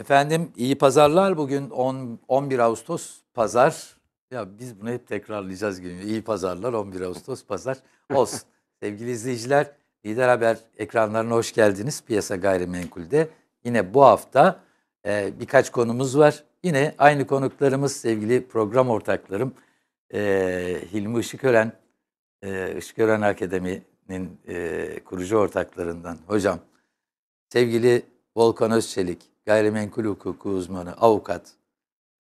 Efendim iyi pazarlar bugün 10, 11 Ağustos pazar. Ya biz bunu hep tekrarlayacağız gibi. İyi pazarlar 11 Ağustos pazar olsun. Sevgili izleyiciler Lider Haber ekranlarına hoş geldiniz. Piyasa Gayrimenkul'de yine bu hafta e, birkaç konumuz var. Yine aynı konuklarımız sevgili program ortaklarım e, Hilmi Işıkören, e, Işıkören Akademi'nin e, kurucu ortaklarından hocam. Sevgili Volkan Özçelik, gayrimenkul hukuku uzmanı, avukat.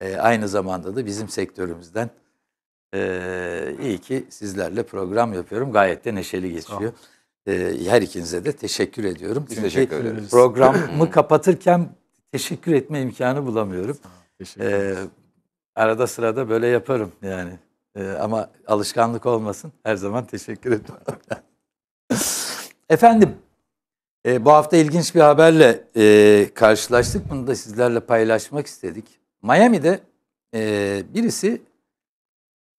E, aynı zamanda da bizim sektörümüzden. E, iyi ki sizlerle program yapıyorum. Gayet de neşeli geçiyor. E, her ikinize de teşekkür ediyorum. Biz Çünkü ederiz. Programı kapatırken teşekkür etme imkanı bulamıyorum. Ee, arada sırada böyle yaparım yani. Ee, ama alışkanlık olmasın. Her zaman teşekkür ederim. Efendim e, bu hafta ilginç bir haberle e, karşılaştık. Bunu da sizlerle paylaşmak istedik. Miami'de e, birisi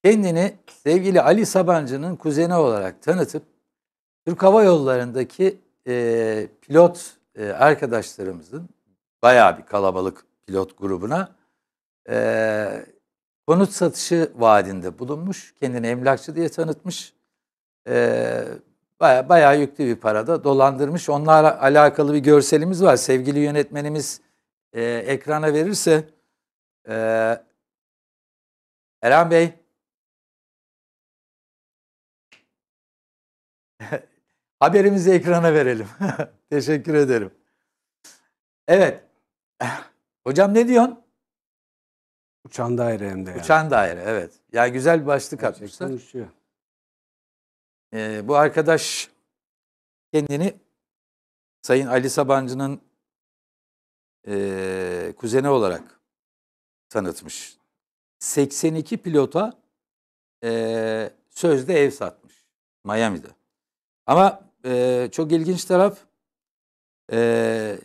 kendini sevgili Ali Sabancı'nın kuzeni olarak tanıtıp Türk Hava Yolları'ndaki e, pilot e, arkadaşlarımızın bayağı bir kalabalık pilot grubuna e, konut satışı vaadinde bulunmuş. Kendini emlakçı diye tanıtmış. E, baya, bayağı yüklü bir parada dolandırmış. Onlarla alakalı bir görselimiz var. Sevgili yönetmenimiz e, ekrana verirse e, Eren Bey haberimizi ekrana verelim. Teşekkür ederim. Evet. Hocam ne diyorsun? Uçan daire hem de. Yani. Uçan daire evet. Yani güzel bir başlık atmışlar. E, bu arkadaş kendini Sayın Ali Sabancı'nın e, kuzeni olarak tanıtmış. 82 pilota e, sözde ev satmış Miami'de. Ama e, çok ilginç taraf e,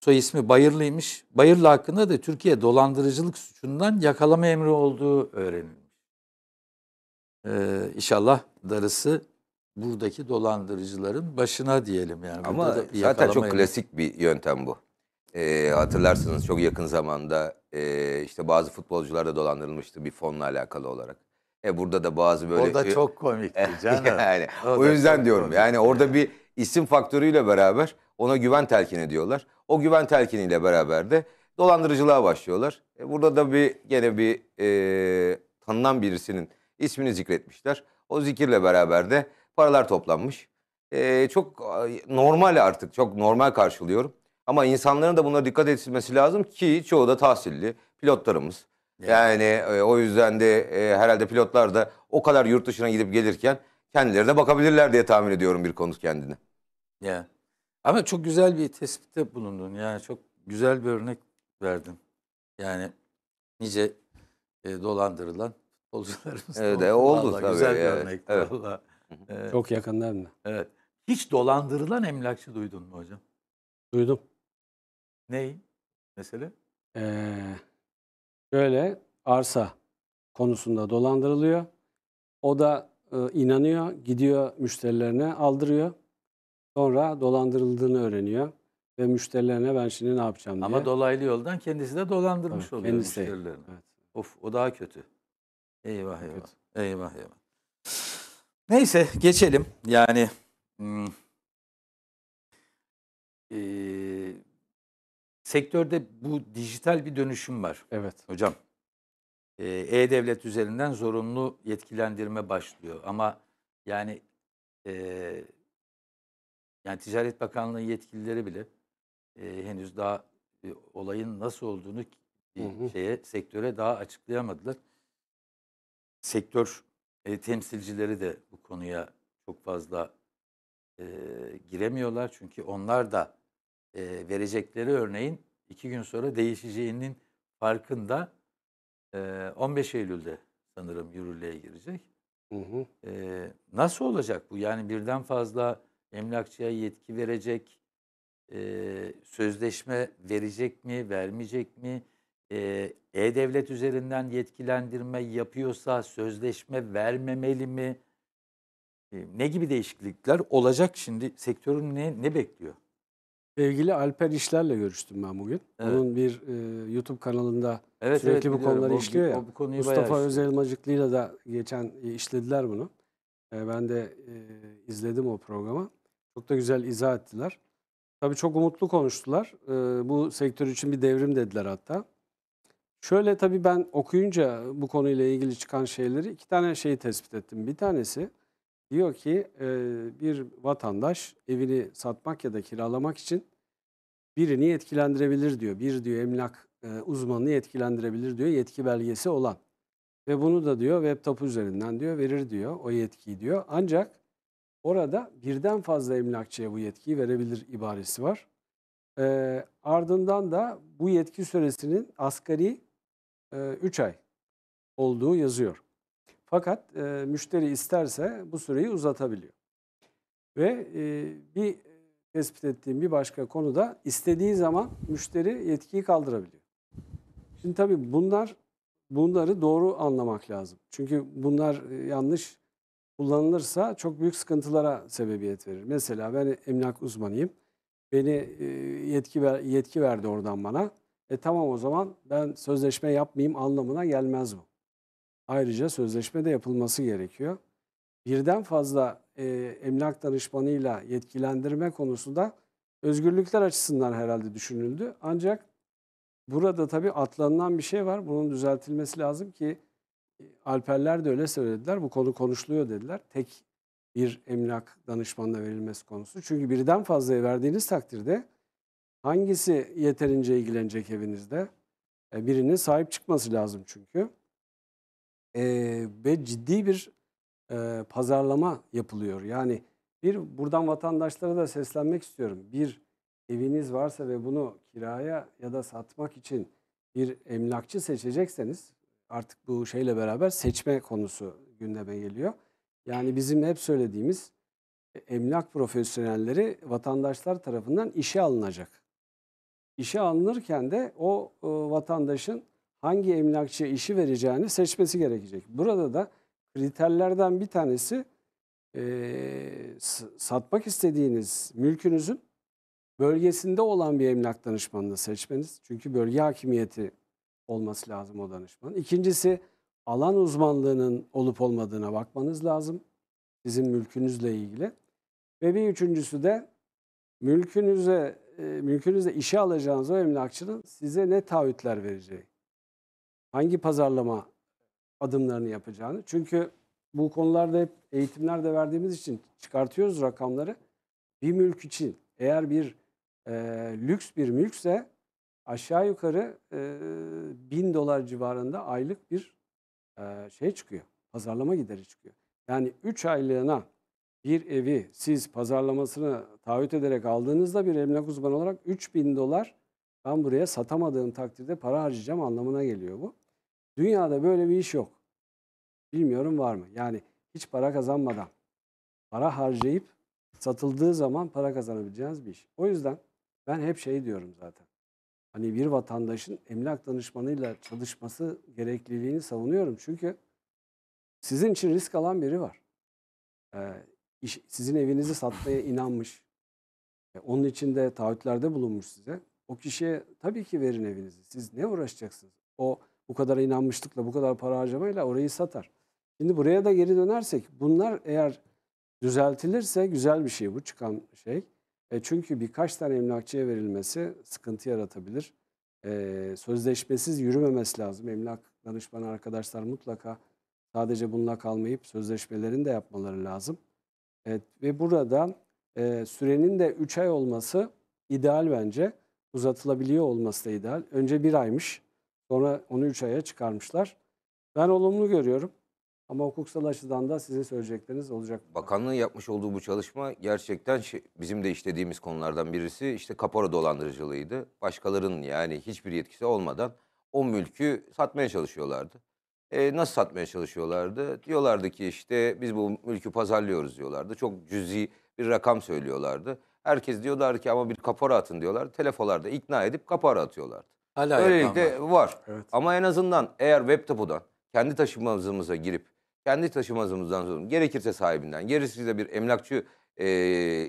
soy ismi Bayırlı'ymış. Bayırlı hakkında da Türkiye dolandırıcılık suçundan yakalama emri olduğu öğrenildi. Ee, inşallah darısı buradaki dolandırıcıların başına diyelim yani. Ama zaten çok klasik bir yöntem bu. Ee, hatırlarsınız çok yakın zamanda e, işte bazı futbolcular da dolandırılmıştı bir fonla alakalı olarak. E burada da bazı böyle... Orada çok komik. yani, o, o yüzden diyorum komikti. yani orada bir isim faktörüyle beraber ona güven telkin ediyorlar. O güven telkiniyle beraber de dolandırıcılığa başlıyorlar. E burada da bir gene bir e, tanınan birisinin ismini zikretmişler. O zikirle beraber de paralar toplanmış. E, çok normal artık, çok normal karşılıyorum. Ama insanların da buna dikkat edilmesi lazım ki çoğu da tahsilli pilotlarımız. Yani e, o yüzden de e, herhalde pilotlar da o kadar yurt dışına gidip gelirken kendilerine bakabilirler diye tahmin ediyorum bir konu kendine. Ya. Yeah. Ama çok güzel bir tespitte bulundun. Yani çok güzel bir örnek verdin. Yani nice e, dolandırılan futbolcularımız evet, e, oldu. Oldu vallahi, tabii. Güzel bir evet, örnek evet. Çok yakınlar mı? Evet. Hiç dolandırılan emlakçı duydun mu hocam? Duydum. Ney? Mesele? Ee, şöyle arsa konusunda dolandırılıyor. O da e, inanıyor, gidiyor müşterilerine aldırıyor. Sonra dolandırıldığını öğreniyor ve müşterilerine ben şimdi ne yapacağım diye. Ama dolaylı yoldan kendisi de dolandırmış evet, oluyor müşterilerini. Evet. Of o daha kötü. Eyvah eyvah. Eyvah eyvah. Neyse geçelim. Yani e, sektörde bu dijital bir dönüşüm var. Evet. Hocam e-Devlet üzerinden zorunlu yetkilendirme başlıyor. Ama yani e, yani Ticaret Bakanlığı yetkilileri bile e, henüz daha e, olayın nasıl olduğunu e, şeye sektöre daha açıklayamadılar sektör e, temsilcileri de bu konuya çok fazla e, giremiyorlar. Çünkü onlar da e, verecekleri örneğin iki gün sonra değişeceğinin farkında e, 15 Eylül'de sanırım yürürlüğe girecek. Hı hı. E, nasıl olacak bu? Yani birden fazla emlakçıya yetki verecek, e, sözleşme verecek mi, vermeyecek mi? e-devlet üzerinden yetkilendirme yapıyorsa sözleşme vermemeli mi? ne gibi değişiklikler olacak şimdi? Sektörün ne, ne bekliyor? Sevgili Alper İşler'le görüştüm ben bugün. Evet. Onun bir e, YouTube kanalında evet, sürekli evet, bu konuları o, işliyor ya. O, bu konuyu Mustafa Özel Elmacıklı'yla da geçen e, işlediler bunu. E, ben de e, izledim o programı. Çok da güzel izah ettiler. Tabii çok umutlu konuştular. E, bu sektör için bir devrim dediler hatta. Şöyle tabii ben okuyunca bu konuyla ilgili çıkan şeyleri iki tane şeyi tespit ettim. Bir tanesi diyor ki e, bir vatandaş evini satmak ya da kiralamak için birini etkilendirebilir diyor. Bir diyor emlak e, uzmanını etkilendirebilir diyor yetki belgesi olan. Ve bunu da diyor web tapu üzerinden diyor verir diyor o yetkiyi diyor. Ancak orada birden fazla emlakçıya bu yetkiyi verebilir ibaresi var. E, ardından da bu yetki süresinin asgari 3 ay olduğu yazıyor. Fakat e, müşteri isterse bu süreyi uzatabiliyor. Ve e, bir tespit ettiğim bir başka konu da istediği zaman müşteri yetkiyi kaldırabiliyor. Şimdi tabii bunlar bunları doğru anlamak lazım. Çünkü bunlar yanlış kullanılırsa çok büyük sıkıntılara sebebiyet verir. Mesela ben emlak uzmanıyım. Beni yetki ver, yetki verdi oradan bana. E tamam o zaman ben sözleşme yapmayayım anlamına gelmez bu. Ayrıca sözleşme de yapılması gerekiyor. Birden fazla e, emlak danışmanıyla yetkilendirme konusu da özgürlükler açısından herhalde düşünüldü. Ancak burada tabii atlanılan bir şey var. Bunun düzeltilmesi lazım ki e, Alperler de öyle söylediler. Bu konu konuşuluyor dediler. Tek bir emlak danışmanına verilmesi konusu. Çünkü birden fazla verdiğiniz takdirde Hangisi yeterince ilgilenecek evinizde? E, birinin sahip çıkması lazım çünkü. E, ve ciddi bir e, pazarlama yapılıyor. Yani bir buradan vatandaşlara da seslenmek istiyorum. Bir eviniz varsa ve bunu kiraya ya da satmak için bir emlakçı seçecekseniz artık bu şeyle beraber seçme konusu gündeme geliyor. Yani bizim hep söylediğimiz e, emlak profesyonelleri vatandaşlar tarafından işe alınacak işe alınırken de o e, vatandaşın hangi emlakçıya işi vereceğini seçmesi gerekecek. Burada da kriterlerden bir tanesi e, satmak istediğiniz mülkünüzün bölgesinde olan bir emlak danışmanını seçmeniz. Çünkü bölge hakimiyeti olması lazım o danışman. İkincisi alan uzmanlığının olup olmadığına bakmanız lazım. Sizin mülkünüzle ilgili. Ve bir üçüncüsü de mülkünüze e, mümkünse işe alacağınız o emlakçının size ne taahhütler vereceği, hangi pazarlama adımlarını yapacağını. Çünkü bu konularda hep eğitimlerde verdiğimiz için çıkartıyoruz rakamları. Bir mülk için eğer bir e, lüks bir mülkse aşağı yukarı e, bin dolar civarında aylık bir e, şey çıkıyor. Pazarlama gideri çıkıyor. Yani 3 aylığına bir evi siz pazarlamasını taahhüt ederek aldığınızda bir emlak uzmanı olarak 3000 dolar ben buraya satamadığım takdirde para harcayacağım anlamına geliyor bu. Dünyada böyle bir iş yok. Bilmiyorum var mı? Yani hiç para kazanmadan, para harcayıp satıldığı zaman para kazanabileceğiniz bir iş. O yüzden ben hep şey diyorum zaten. Hani bir vatandaşın emlak danışmanıyla çalışması gerekliliğini savunuyorum. Çünkü sizin için risk alan biri var. Ee, iş, sizin evinizi satmaya inanmış. E, onun için de taahhütlerde bulunmuş size. O kişiye tabii ki verin evinizi. Siz ne uğraşacaksınız? O bu kadar inanmışlıkla, bu kadar para harcamayla orayı satar. Şimdi buraya da geri dönersek bunlar eğer düzeltilirse güzel bir şey bu çıkan şey. E çünkü birkaç tane emlakçıya verilmesi sıkıntı yaratabilir. E, sözleşmesiz yürümemesi lazım. Emlak danışmanı arkadaşlar mutlaka sadece bununla kalmayıp sözleşmelerini de yapmaları lazım. Evet, ve burada e, sürenin de 3 ay olması ideal bence. Uzatılabiliyor olması da ideal. Önce 1 aymış. Sonra onu 3 aya çıkarmışlar. Ben olumlu görüyorum. Ama hukuksal açıdan da sizin söyleyecekleriniz olacak. Bakanlığın yapmış olduğu bu çalışma gerçekten şey, bizim de işlediğimiz konulardan birisi işte kapora dolandırıcılığıydı. Başkalarının yani hiçbir yetkisi olmadan o mülkü satmaya çalışıyorlardı. E, nasıl satmaya çalışıyorlardı? Diyorlardı ki işte biz bu mülkü pazarlıyoruz diyorlardı. Çok cüzi bir rakam söylüyorlardı. Herkes diyorlardı ki ama bir kapora atın diyorlar. Telefonlarda ikna edip kapora atıyorlardı. Hala Böylelikle var. var. Evet. Ama en azından eğer web tapudan kendi taşımamıza girip kendi taşımamızdan sonra gerekirse sahibinden gerekirse bir emlakçı e,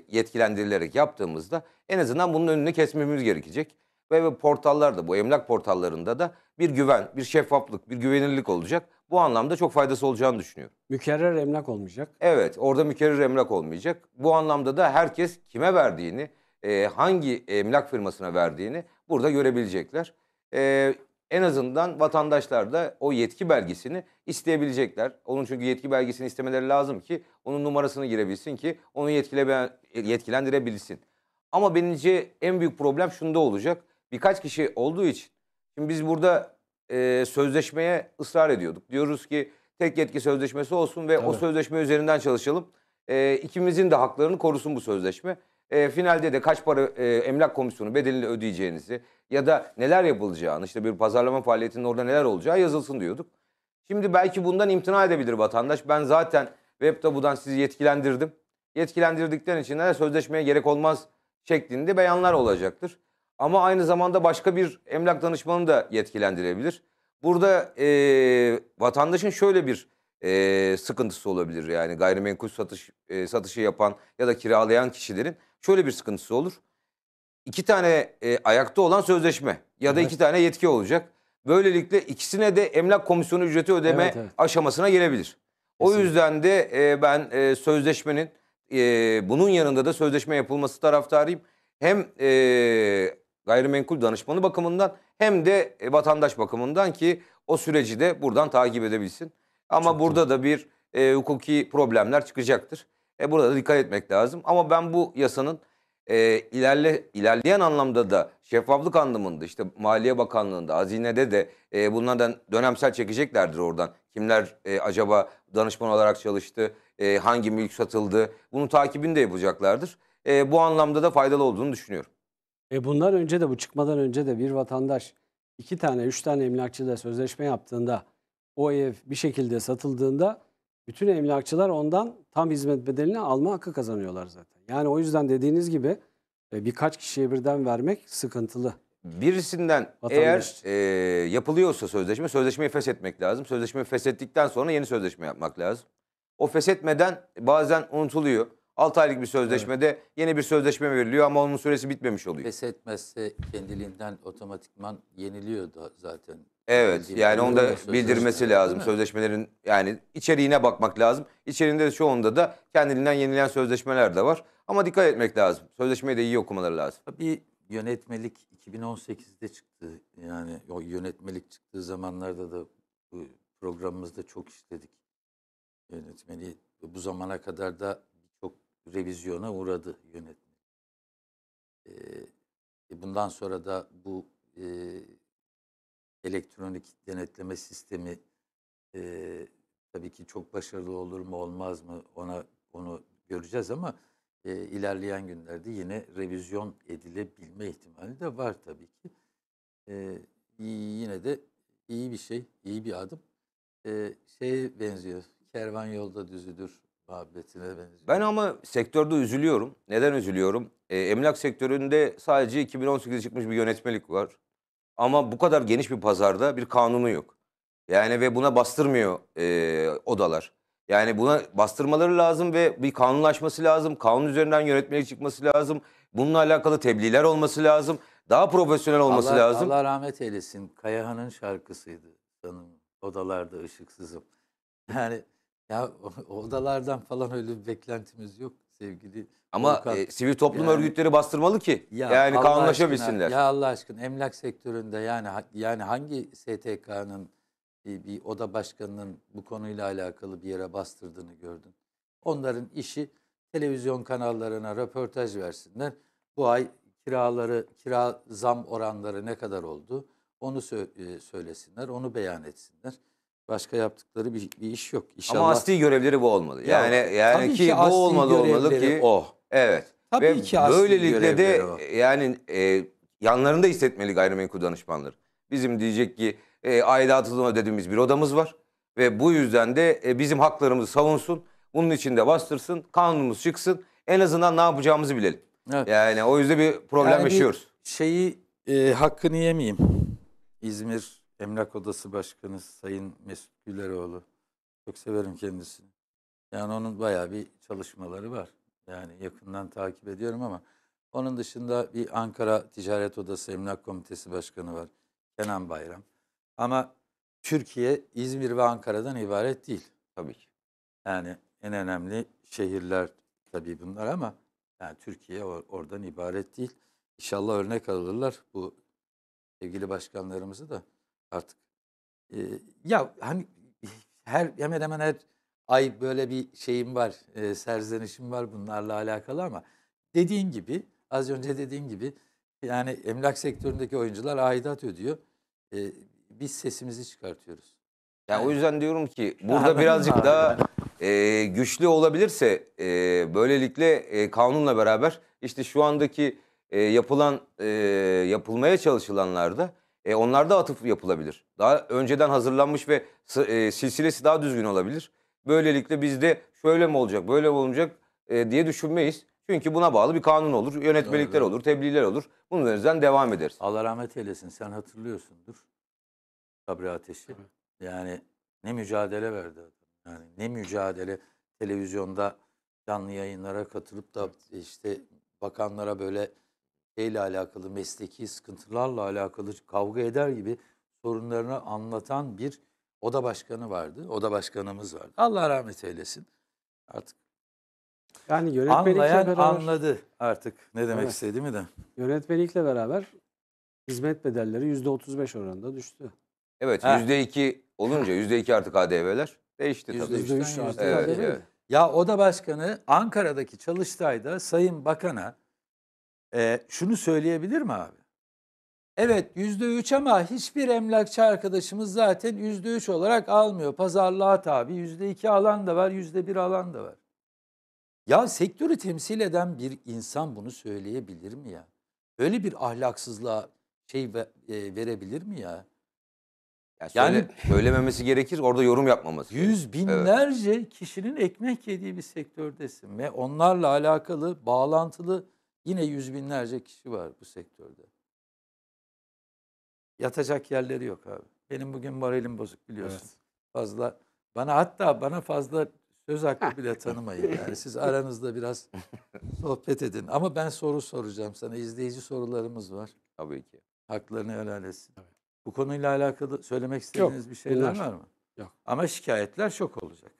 yetkilendirilerek yaptığımızda en azından bunun önünü kesmemiz gerekecek ve portallarda bu emlak portallarında da bir güven, bir şeffaflık, bir güvenirlik olacak. Bu anlamda çok faydası olacağını düşünüyorum. Mükerrer emlak olmayacak. Evet orada mükerrer emlak olmayacak. Bu anlamda da herkes kime verdiğini, e, hangi emlak firmasına verdiğini burada görebilecekler. E, en azından vatandaşlar da o yetki belgesini isteyebilecekler. Onun çünkü yetki belgesini istemeleri lazım ki onun numarasını girebilsin ki onu yetkile, yetkilendirebilsin. Ama bence en büyük problem şunda olacak birkaç kişi olduğu için şimdi biz burada e, sözleşmeye ısrar ediyorduk. Diyoruz ki tek yetki sözleşmesi olsun ve Tabii. o sözleşme üzerinden çalışalım. E, ikimizin de haklarını korusun bu sözleşme. E, finalde de kaç para e, emlak komisyonu bedelini ödeyeceğinizi ya da neler yapılacağını işte bir pazarlama faaliyetinin orada neler olacağı yazılsın diyorduk. Şimdi belki bundan imtina edebilir vatandaş. Ben zaten web tabudan sizi yetkilendirdim. Yetkilendirdikten için de sözleşmeye gerek olmaz şeklinde beyanlar olacaktır. Ama aynı zamanda başka bir emlak danışmanı da yetkilendirebilir. Burada e, vatandaşın şöyle bir e, sıkıntısı olabilir yani gayrimenkul satış e, satışı yapan ya da kiralayan kişilerin şöyle bir sıkıntısı olur. İki tane e, ayakta olan sözleşme ya da evet. iki tane yetki olacak. Böylelikle ikisine de emlak komisyonu ücreti ödeme evet, evet. aşamasına gelebilir. O yüzden de e, ben e, sözleşmenin e, bunun yanında da sözleşme yapılması taraftarıyım. Hem e, gayrimenkul danışmanı bakımından hem de e, vatandaş bakımından ki o süreci de buradan takip edebilsin. Ama Çok burada da bir e, hukuki problemler çıkacaktır. E, burada da dikkat etmek lazım. Ama ben bu yasanın e, ilerle ilerleyen anlamda da şeffaflık anlamında işte Maliye Bakanlığı'nda, Hazine'de de e, bunlardan dönemsel çekeceklerdir oradan. Kimler e, acaba danışman olarak çalıştı, e, hangi mülk satıldı bunu takibini de yapacaklardır. E, bu anlamda da faydalı olduğunu düşünüyorum. E bunlar önce de bu çıkmadan önce de bir vatandaş iki tane üç tane emlakçıyla sözleşme yaptığında o ev bir şekilde satıldığında bütün emlakçılar ondan tam hizmet bedelini alma hakkı kazanıyorlar zaten. Yani o yüzden dediğiniz gibi e, birkaç kişiye birden vermek sıkıntılı. Birisinden Vatandaş. eğer e, yapılıyorsa sözleşme, sözleşmeyi feshetmek lazım. Sözleşmeyi feshettikten sonra yeni sözleşme yapmak lazım. O feshetmeden bazen unutuluyor. 6 aylık bir sözleşmede evet. yeni bir sözleşme veriliyor ama onun süresi bitmemiş oluyor. Pes etmezse kendiliğinden otomatikman yeniliyor da zaten. Evet Kendiliği yani onu da bildirmesi lazım. Sözleşmelerin yani içeriğine bakmak lazım. İçeriğinde çoğunda da kendiliğinden yenilen sözleşmeler de var. Ama dikkat etmek lazım. Sözleşmeyi de iyi okumaları lazım. Bir yönetmelik 2018'de çıktı. Yani o yönetmelik çıktığı zamanlarda da programımızda çok işledik. Yönetmeliği bu zamana kadar da revizyona uğradı yönetme. E, bundan sonra da bu e, elektronik denetleme sistemi e, tabii ki çok başarılı olur mu olmaz mı ona onu göreceğiz ama e, ilerleyen günlerde yine revizyon edilebilme ihtimali de var tabii ki. E, yine de iyi bir şey, iyi bir adım. E, şeye benziyor, kervan yolda düzüdür Muhabbetine benziyor. Ben ama sektörde üzülüyorum. Neden üzülüyorum? E, emlak sektöründe sadece 2018'de çıkmış bir yönetmelik var. Ama bu kadar geniş bir pazarda bir kanunu yok. Yani ve buna bastırmıyor e, odalar. Yani buna bastırmaları lazım ve bir kanunlaşması lazım. Kanun üzerinden yönetmelik çıkması lazım. Bununla alakalı tebliğler olması lazım. Daha profesyonel olması Allah, lazım. Allah rahmet eylesin. Kayahan'ın şarkısıydı sanırım. Odalarda ışıksızım. Yani ya odalardan falan öyle bir beklentimiz yok sevgili. Ama e, sivil toplum yani, örgütleri bastırmalı ki. Ya yani Allah kanunlaşabilsinler. ya Allah aşkına emlak sektöründe yani yani hangi STK'nın bir, bir oda başkanının bu konuyla alakalı bir yere bastırdığını gördün. Onların işi televizyon kanallarına röportaj versinler. Bu ay kiraları, kira zam oranları ne kadar oldu? Onu sö e, söylesinler, onu beyan etsinler. Başka yaptıkları bir, bir iş yok. İnşallah... Ama asli görevleri bu olmalı. Yani ya, yani ki, ki bu olmalı olmalı ki o. Oh. Evet. Tabii Ve ki asli böylelikle de o. yani e, yanlarında hissetmeli gayrimenkul danışmanları. Bizim diyecek ki e, aidatını ödediğimiz bir odamız var ve bu yüzden de e, bizim haklarımızı savunsun. Bunun için de bastırsın, kanunumuz çıksın. En azından ne yapacağımızı bilelim. Evet. Yani o yüzden bir problem yani yaşıyoruz. Şeyi e, hakkını yemeyeyim. İzmir Emlak Odası Başkanı Sayın Mesut Güleroğlu. Çok severim kendisini. Yani onun bayağı bir çalışmaları var. Yani yakından takip ediyorum ama onun dışında bir Ankara Ticaret Odası Emlak Komitesi Başkanı var. Kenan Bayram. Ama Türkiye İzmir ve Ankara'dan ibaret değil. Tabii ki. Yani en önemli şehirler tabii bunlar ama yani Türkiye or oradan ibaret değil. İnşallah örnek alırlar bu sevgili başkanlarımızı da artık. Ee, ya hani her hemen hemen her ay böyle bir şeyim var, e, serzenişim var bunlarla alakalı ama dediğin gibi, az önce dediğim gibi yani emlak sektöründeki oyuncular aidat ödüyor. E, biz sesimizi çıkartıyoruz. Yani, yani o yüzden diyorum ki burada daha birazcık daha, daha e, güçlü olabilirse e, böylelikle e, kanunla beraber işte şu andaki e, yapılan e, yapılmaya çalışılanlarda e, onlarda atıf yapılabilir. Daha önceden hazırlanmış ve e, silsilesi daha düzgün olabilir. Böylelikle bizde şöyle mi olacak, böyle mi olacak e, diye düşünmeyiz. Çünkü buna bağlı bir kanun olur, yönetmelikler Doğru. olur, tebliğler olur. Bunun üzerinden devam ederiz. Allah rahmet eylesin. Sen hatırlıyorsundur. Sabri Ateş'i. Tabii. Yani ne mücadele verdi adam. Yani ne mücadele televizyonda canlı yayınlara katılıp da işte bakanlara böyle şeyle alakalı, mesleki sıkıntılarla alakalı kavga eder gibi sorunlarını anlatan bir oda başkanı vardı. Oda başkanımız vardı. Allah rahmet eylesin. Artık yani yönetmelikle anlayan beraber, anladı artık ne demek evet. istediğimi de. Yönetmelikle beraber hizmet bedelleri %35 oranında düştü. Evet ha. %2 olunca %2 artık ADV'ler değişti tabii. %3 artık evet, ADV. Evet. Ya oda başkanı Ankara'daki Çalıştay'da Sayın Bakan'a e, şunu söyleyebilir mi abi? Evet yüzde üç ama hiçbir emlakçı arkadaşımız zaten yüzde üç olarak almıyor. Pazarlığa tabi yüzde iki alan da var yüzde bir alan da var. Ya sektörü temsil eden bir insan bunu söyleyebilir mi ya? Böyle bir ahlaksızlığa şey e, verebilir mi ya? Yani, yani söylememesi gerekir, orada yorum yapmaması. Yüz binlerce evet. kişinin ekmek yediği bir sektördesin ve onlarla alakalı bağlantılı Yine yüz binlerce kişi var bu sektörde. Yatacak yerleri yok abi. Benim bugün moralim bozuk biliyorsun. Evet. Fazla bana hatta bana fazla söz hakkı bile tanımayın. Yani siz aranızda biraz sohbet edin. Ama ben soru soracağım sana. İzleyici sorularımız var. Tabii ki. Haklarını helal etsin. Evet. Bu konuyla alakalı söylemek istediğiniz Yok, bir şeyler bunlar. var mı? Yok. Ama şikayetler çok olacak.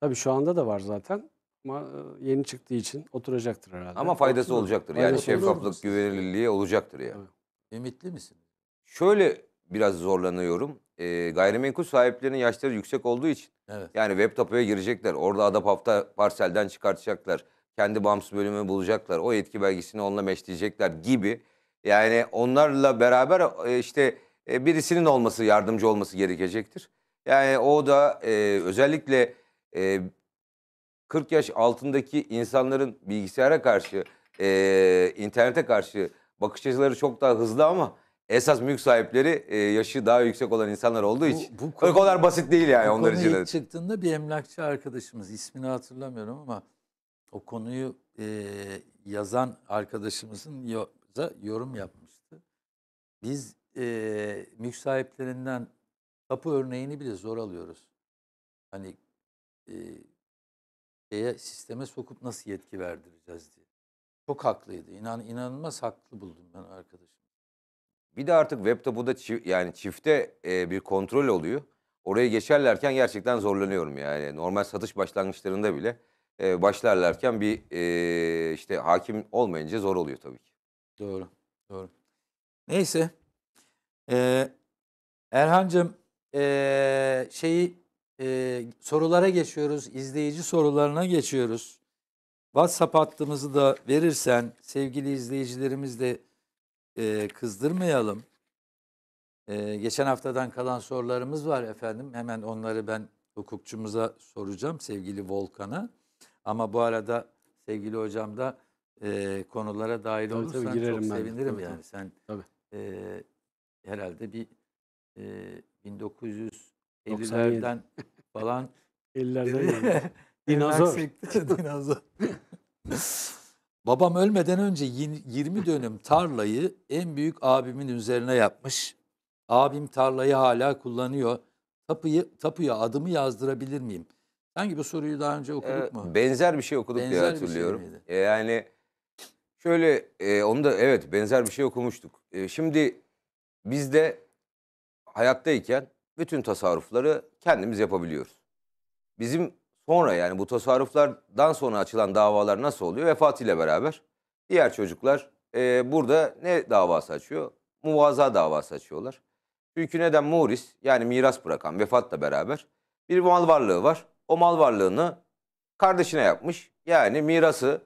Tabii şu anda da var zaten. Ama e, yeni çıktığı için oturacaktır herhalde. Ama faydası Oturur. olacaktır. Faydası yani şeffaflık, güvenilirliği olacaktır ya. Evet. Ümitli misin? Şöyle biraz zorlanıyorum. E, gayrimenkul sahiplerinin yaşları yüksek olduğu için evet. yani web tapuya girecekler. Orada adap hafta parselden çıkartacaklar. Kendi bağımsız bölümü bulacaklar. O yetki belgesini onunla meşleyecekler gibi. Yani onlarla beraber e, işte e, birisinin olması, yardımcı olması gerekecektir. Yani o da e, özellikle e, 40 yaş altındaki insanların bilgisayara karşı, e, internete karşı bakış açıları çok daha hızlı ama esas mülk sahipleri e, yaşı daha yüksek olan insanlar olduğu için. Bu, bu konu, o kadar basit değil yani bu onlar için. Bu çıktığında bir emlakçı arkadaşımız, ismini hatırlamıyorum ama o konuyu e, yazan arkadaşımızın yo, yorum yapmıştı. Biz e, mülk sahiplerinden kapı örneğini bile zor alıyoruz. Hani e, şeye, sisteme sokup nasıl yetki verdireceğiz diye. Çok haklıydı. İnan, inanılmaz haklı buldum ben arkadaşım. Bir de artık web tabuda çift, yani çifte e, bir kontrol oluyor. oraya geçerlerken gerçekten zorlanıyorum yani. Normal satış başlangıçlarında bile e, başlarlarken bir e, işte hakim olmayınca zor oluyor tabii ki. Doğru, doğru. Neyse. Ee, Erhan'cığım e, şeyi e, sorulara geçiyoruz. İzleyici sorularına geçiyoruz. WhatsApp hattımızı da verirsen sevgili izleyicilerimiz de e, kızdırmayalım. E, geçen haftadan kalan sorularımız var efendim. Hemen onları ben hukukçumuza soracağım sevgili Volkan'a. Ama bu arada sevgili hocam da e, konulara dahil tabii, olursan tabii, çok ben. sevinirim tabii, yani. Tabii. Sen tabii. E, herhalde bir e, 1900 50'lerden falan. 50'lerden yani. Dinozor. Dinozor. Babam ölmeden önce 20 dönüm tarlayı en büyük abimin üzerine yapmış. Abim tarlayı hala kullanıyor. Tapıyı, tapuya adımı yazdırabilir miyim? Hangi bu soruyu daha önce okuduk ee, mu? Benzer bir şey okuduk benzer diye şey hatırlıyorum. şey yani şöyle e, onu da evet benzer bir şey okumuştuk. E, şimdi bizde hayattayken bütün tasarrufları kendimiz yapabiliyoruz. Bizim sonra yani bu tasarruflardan sonra açılan davalar nasıl oluyor? Vefat ile beraber diğer çocuklar e, burada ne davası açıyor? Muvaza davası açıyorlar. Çünkü neden muris yani miras bırakan vefatla beraber bir mal varlığı var. O mal varlığını kardeşine yapmış. Yani mirası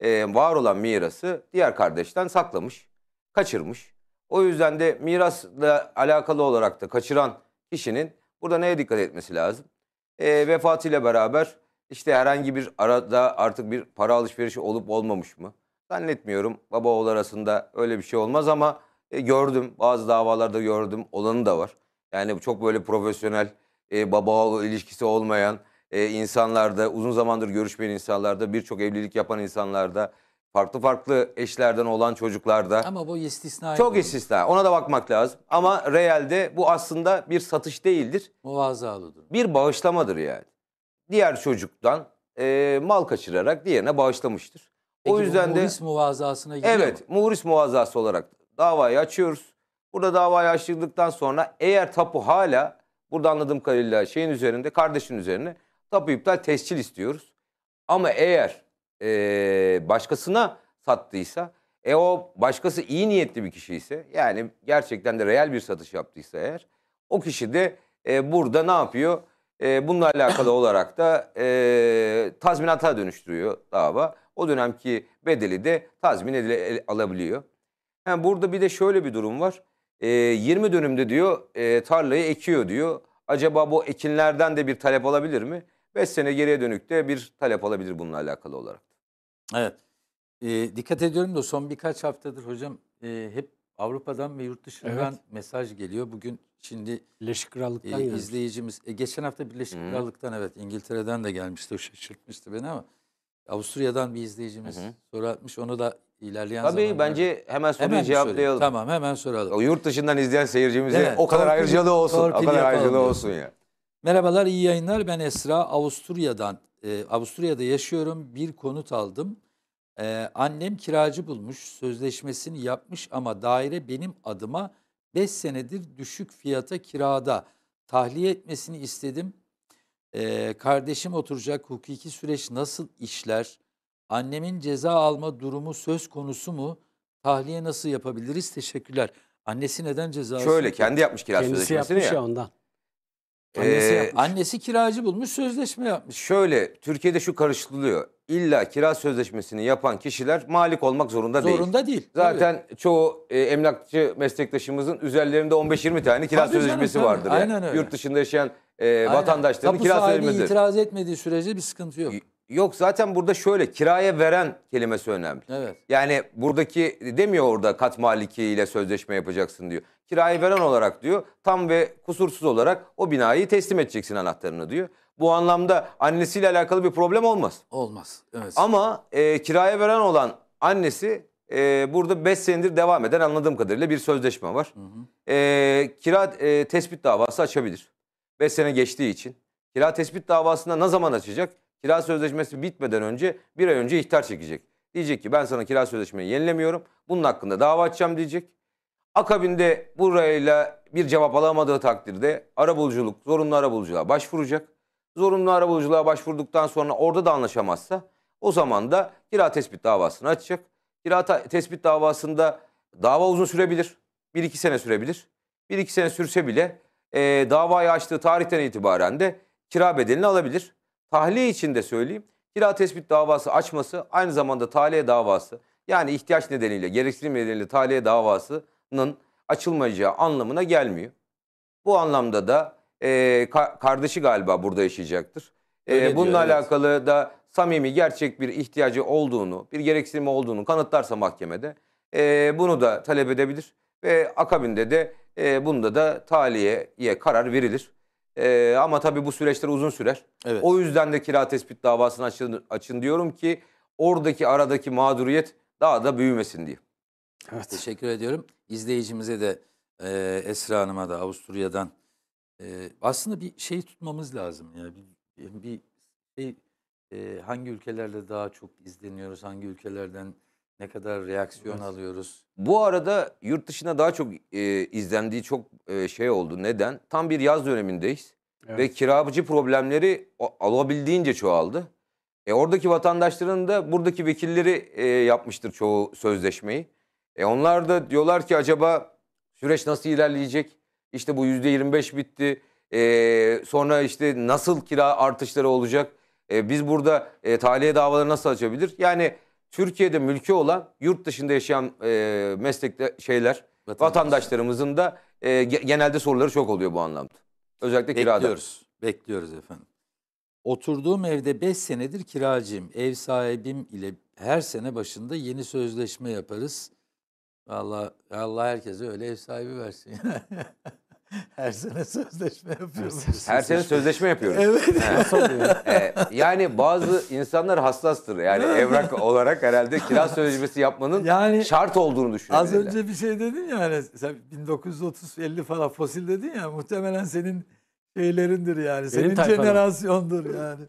e, var olan mirası diğer kardeşten saklamış, kaçırmış. O yüzden de mirasla alakalı olarak da kaçıran kişinin burada neye dikkat etmesi lazım? E, vefatıyla beraber işte herhangi bir arada artık bir para alışverişi olup olmamış mı? Zannetmiyorum baba oğul arasında öyle bir şey olmaz ama e, gördüm bazı davalarda gördüm olanı da var. Yani çok böyle profesyonel e, baba oğul ilişkisi olmayan e, insanlarda uzun zamandır görüşmeyen insanlarda birçok evlilik yapan insanlarda farklı farklı eşlerden olan çocuklarda. Ama bu istisna. Çok istisna. Ona da bakmak lazım. Ama realde bu aslında bir satış değildir. Muvazalıdır. Bir bağışlamadır yani. Diğer çocuktan e, mal kaçırarak diğerine bağışlamıştır. Peki, o yüzden bu muhris de muvazasına giriyor Evet, mu? muhris muvazası olarak davayı açıyoruz. Burada davayı açtıktan sonra eğer tapu hala burada anladığım kadarıyla şeyin üzerinde, kardeşin üzerine tapu iptal tescil istiyoruz. Ama eğer e, başkasına sattıysa e o başkası iyi niyetli bir kişi ise yani gerçekten de reel bir satış yaptıysa eğer o kişi de e, burada ne yapıyor? E, bununla alakalı olarak da e, tazminata dönüştürüyor dava. O dönemki bedeli de tazmin edile, e, alabiliyor. Yani burada bir de şöyle bir durum var. E, 20 dönümde diyor e, tarlayı ekiyor diyor. Acaba bu ekinlerden de bir talep alabilir mi? 5 sene geriye dönük de bir talep alabilir bununla alakalı olarak. Evet. E, dikkat ediyorum da son birkaç haftadır hocam e, hep Avrupa'dan ve yurt dışından Evet. mesaj geliyor. Bugün şimdi Birleşik Krallık'tan gelmiş. izleyicimiz e, geçen hafta Birleşik Hı. Krallık'tan evet İngiltere'den de gelmişti. O şaşırtmıştı beni ama Avusturya'dan bir izleyicimiz Hı soru atmış. Onu da ilerleyen Tabii zamanlarda- bence hemen soruyu Hemen cevaplayalım. Tamam hemen soralım. O yurt dışından izleyen seyircimize Evet, o kadar torpil- ayrıcalığı olsun. O kadar yapalım ayrıcalığı olsun ya. Merhabalar, iyi yayınlar. Ben Esra, Avusturya'dan, e, Avusturya'da yaşıyorum. Bir konut aldım. E, annem kiracı bulmuş, sözleşmesini yapmış ama daire benim adıma 5 senedir düşük fiyata kirada. Tahliye etmesini istedim. E, kardeşim oturacak, hukuki süreç nasıl işler? Annemin ceza alma durumu söz konusu mu? Tahliye nasıl yapabiliriz? Teşekkürler. Annesi neden ceza Şöyle kendi yapmış kira Kendisi sözleşmesini yapmış ya. ya ondan. Annesi, ee, annesi kiracı bulmuş sözleşme yapmış. Şöyle Türkiye'de şu karıştırılıyor. İlla kira sözleşmesini yapan kişiler malik olmak zorunda, zorunda değil. Zorunda değil. Zaten tabii. çoğu e, emlakçı meslektaşımızın üzerlerinde 15-20 tane kira tabii sözleşmesi canım, vardır. Aynen öyle. Yurt dışında yaşayan e, vatandaşların kira sözleşmesi. itiraz etmediği sürece bir sıkıntı yok. Yok zaten burada şöyle kiraya veren kelimesi önemli. Evet. Yani buradaki demiyor orada kat malikiyle sözleşme yapacaksın diyor. Kiraya veren olarak diyor tam ve kusursuz olarak o binayı teslim edeceksin anahtarını diyor. Bu anlamda annesiyle alakalı bir problem olmaz. Olmaz. Evet. Ama e, kiraya veren olan annesi e, burada 5 senedir devam eden anladığım kadarıyla bir sözleşme var. Hı hı. E, kira e, tespit davası açabilir. 5 sene geçtiği için. Kira tespit davasında ne zaman açacak? kira sözleşmesi bitmeden önce bir ay önce ihtar çekecek. Diyecek ki ben sana kira sözleşmeyi yenilemiyorum. Bunun hakkında dava açacağım diyecek. Akabinde burayla bir cevap alamadığı takdirde arabuluculuk, zorunlu arabuluculuğa başvuracak. Zorunlu arabuluculuğa başvurduktan sonra orada da anlaşamazsa o zaman da kira tespit davasını açacak. Kira tespit davasında dava uzun sürebilir. bir iki sene sürebilir. bir iki sene sürse bile e, davayı açtığı tarihten itibaren de kira bedelini alabilir tahliye için de söyleyeyim. Kira tespit davası açması aynı zamanda tahliye davası yani ihtiyaç nedeniyle, gereksinim nedeniyle tahliye davasının açılmayacağı anlamına gelmiyor. Bu anlamda da e, ka kardeşi galiba burada yaşayacaktır. E, Öyle bununla evet. alakalı da samimi gerçek bir ihtiyacı olduğunu, bir gereksinimi olduğunu kanıtlarsa mahkemede e, bunu da talep edebilir. Ve akabinde de e, bunda da tahliyeye karar verilir. E, ama tabii bu süreçler uzun sürer. Evet. O yüzden de kira tespit davasını açın, açın diyorum ki oradaki aradaki mağduriyet daha da büyümesin diye. Evet. Teşekkür ediyorum. İzleyicimize de e, Esra Hanım'a da Avusturya'dan e, aslında bir şey tutmamız lazım. Yani bir, bir şey, e, hangi ülkelerde daha çok izleniyoruz, hangi ülkelerden ne kadar reaksiyon evet. alıyoruz. Bu arada yurt dışına daha çok e, izlendiği çok e, şey oldu. Neden? Tam bir yaz dönemindeyiz. Evet. Ve kiracı problemleri o, alabildiğince çoğaldı. E, oradaki vatandaşların da buradaki vekilleri e, yapmıştır çoğu sözleşmeyi. E, onlar da diyorlar ki acaba süreç nasıl ilerleyecek? İşte bu yüzde 25 bitti. E, sonra işte nasıl kira artışları olacak? E, biz burada e, tahliye davaları nasıl açabilir? Yani Türkiye'de mülkü olan yurt dışında yaşayan e, meslekte şeyler Vatandaş. vatandaşlarımızın da e, genelde soruları çok oluyor bu anlamda. Özellikle kirada. Bekliyoruz. Bekliyoruz efendim. Oturduğum evde 5 senedir kiracıyım. Ev sahibim ile her sene başında yeni sözleşme yaparız. Allah Allah herkese öyle ev sahibi versin. Her sene sözleşme yapıyoruz. Her sene sözleşme yapıyoruz. Evet. Nasıl e, yani bazı insanlar hassastır. Yani evrak olarak herhalde kira sözleşmesi yapmanın Yani şart olduğunu düşünüyorlar. Az önce bir şey dedin ya hani sen 1930-50 falan fosil dedin ya muhtemelen senin şeylerindir yani. senin tayfadan. jenerasyondur yani.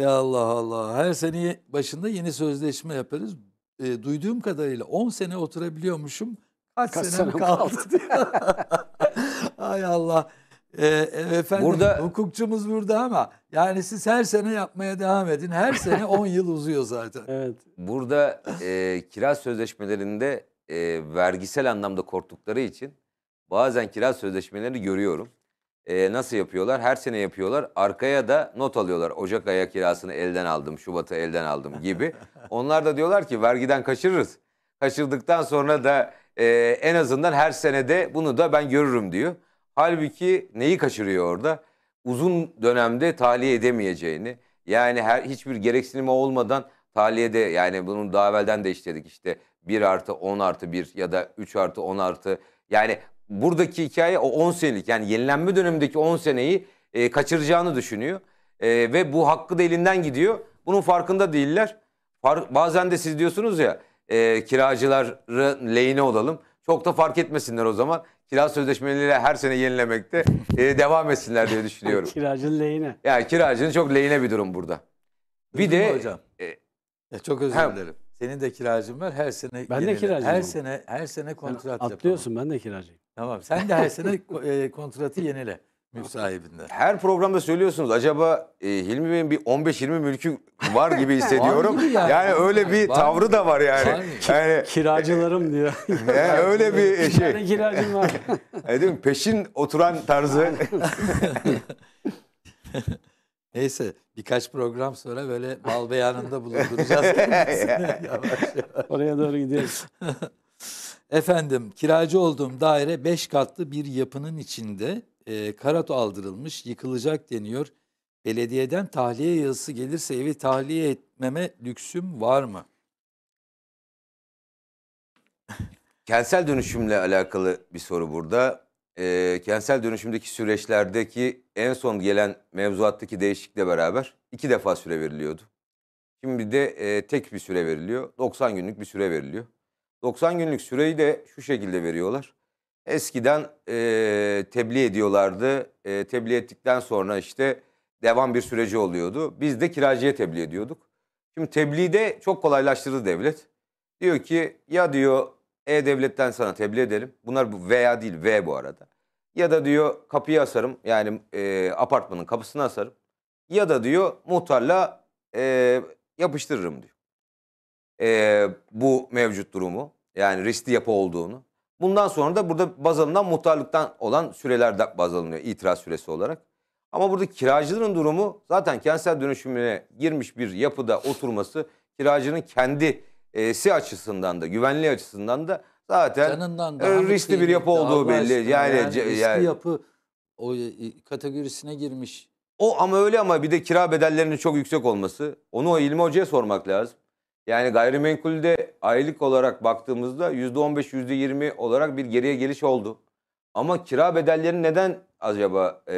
Ya Allah Allah. Her sene başında yeni sözleşme yaparız. E, duyduğum kadarıyla 10 sene oturabiliyormuşum. Kaç, Kaç senem sene kaldı diyor. Hay Allah. Ee, e, efendim burada, hukukçumuz burada ama yani siz her sene yapmaya devam edin. Her sene 10 yıl uzuyor zaten. Evet. Burada e, kira sözleşmelerinde e, vergisel anlamda korktukları için bazen kira sözleşmelerini görüyorum. E, nasıl yapıyorlar? Her sene yapıyorlar. Arkaya da not alıyorlar. Ocak aya kirasını elden aldım, Şubat'a elden aldım gibi. Onlar da diyorlar ki vergiden kaçırırız. Kaçırdıktan sonra da e, en azından her senede bunu da ben görürüm diyor. Halbuki neyi kaçırıyor orada? Uzun dönemde tahliye edemeyeceğini yani her hiçbir gereksinimi olmadan tahliyede yani bunun daha evvelden de işledik işte 1 artı 10 artı 1 ya da 3 artı 10 artı yani buradaki hikaye o 10 senelik yani yenilenme dönemindeki 10 seneyi e, kaçıracağını düşünüyor e, ve bu hakkı da elinden gidiyor. Bunun farkında değiller. Far, bazen de siz diyorsunuz ya e, kiracıların lehine olalım. Çok da fark etmesinler o zaman kira sözleşmeleriyle her sene yenilemekte e, devam etsinler diye düşünüyorum. Kiracın lehine. Yani kiracının çok lehine bir durum burada. Bir Duydun de hocam. E, çok özür hem, dilerim. Senin de kiracın var her sene. Ben yenile. de kiracıyım. Her sene her sene kontrat yapıyorsun. atlıyorsun yapalım. ben de kiracıyım. Tamam sen de her sene e, kontratı yenile. Mülk Her programda söylüyorsunuz acaba e, Hilmi Bey'in bir 15-20 mülkü var gibi hissediyorum. Var yani. yani öyle bir var tavrı gibi. da var yani. Var yani kiracılarım e, diyor. yani e, öyle bir e, şey. Bir kiracım var. Dedim Peşin oturan tarzı. Neyse birkaç program sonra böyle bal beyanında bulunduracağız. yavaş yavaş. Oraya doğru gidiyoruz. Efendim kiracı olduğum daire 5 katlı bir yapının içinde e, karato aldırılmış, yıkılacak deniyor. Belediyeden tahliye yazısı gelirse evi tahliye etmeme lüksüm var mı? Kentsel dönüşümle alakalı bir soru burada. E, kentsel dönüşümdeki süreçlerdeki en son gelen mevzuattaki değişiklikle beraber iki defa süre veriliyordu. Şimdi de e, tek bir süre veriliyor. 90 günlük bir süre veriliyor. 90 günlük süreyi de şu şekilde veriyorlar. Eskiden e, tebliğ ediyorlardı. E, tebliğ ettikten sonra işte devam bir süreci oluyordu. Biz de kiracıya tebliğ ediyorduk. Şimdi tebliğde çok kolaylaştırdı devlet. Diyor ki ya diyor E-Devlet'ten sana tebliğ edelim. Bunlar bu veya değil V bu arada. Ya da diyor kapıyı asarım yani e, apartmanın kapısını asarım. Ya da diyor muhtarla e, yapıştırırım diyor. E, bu mevcut durumu yani riskli yapı olduğunu. Bundan sonra da burada baz alınan muhtarlıktan olan süreler baz alınıyor itiraz süresi olarak. Ama burada kiracıların durumu zaten kentsel dönüşümüne girmiş bir yapıda oturması kiracının kendisi e, açısından da güvenliği açısından da zaten e, daha riskli bir, bir yapı olduğu belli. Yani, yani riskli yani, yapı o e, kategorisine girmiş. O ama öyle ama bir de kira bedellerinin çok yüksek olması. Onu o İlmi Hoca'ya sormak lazım. Yani gayrimenkulde aylık olarak baktığımızda %15, %20 olarak bir geriye geliş oldu. Ama kira bedelleri neden acaba e,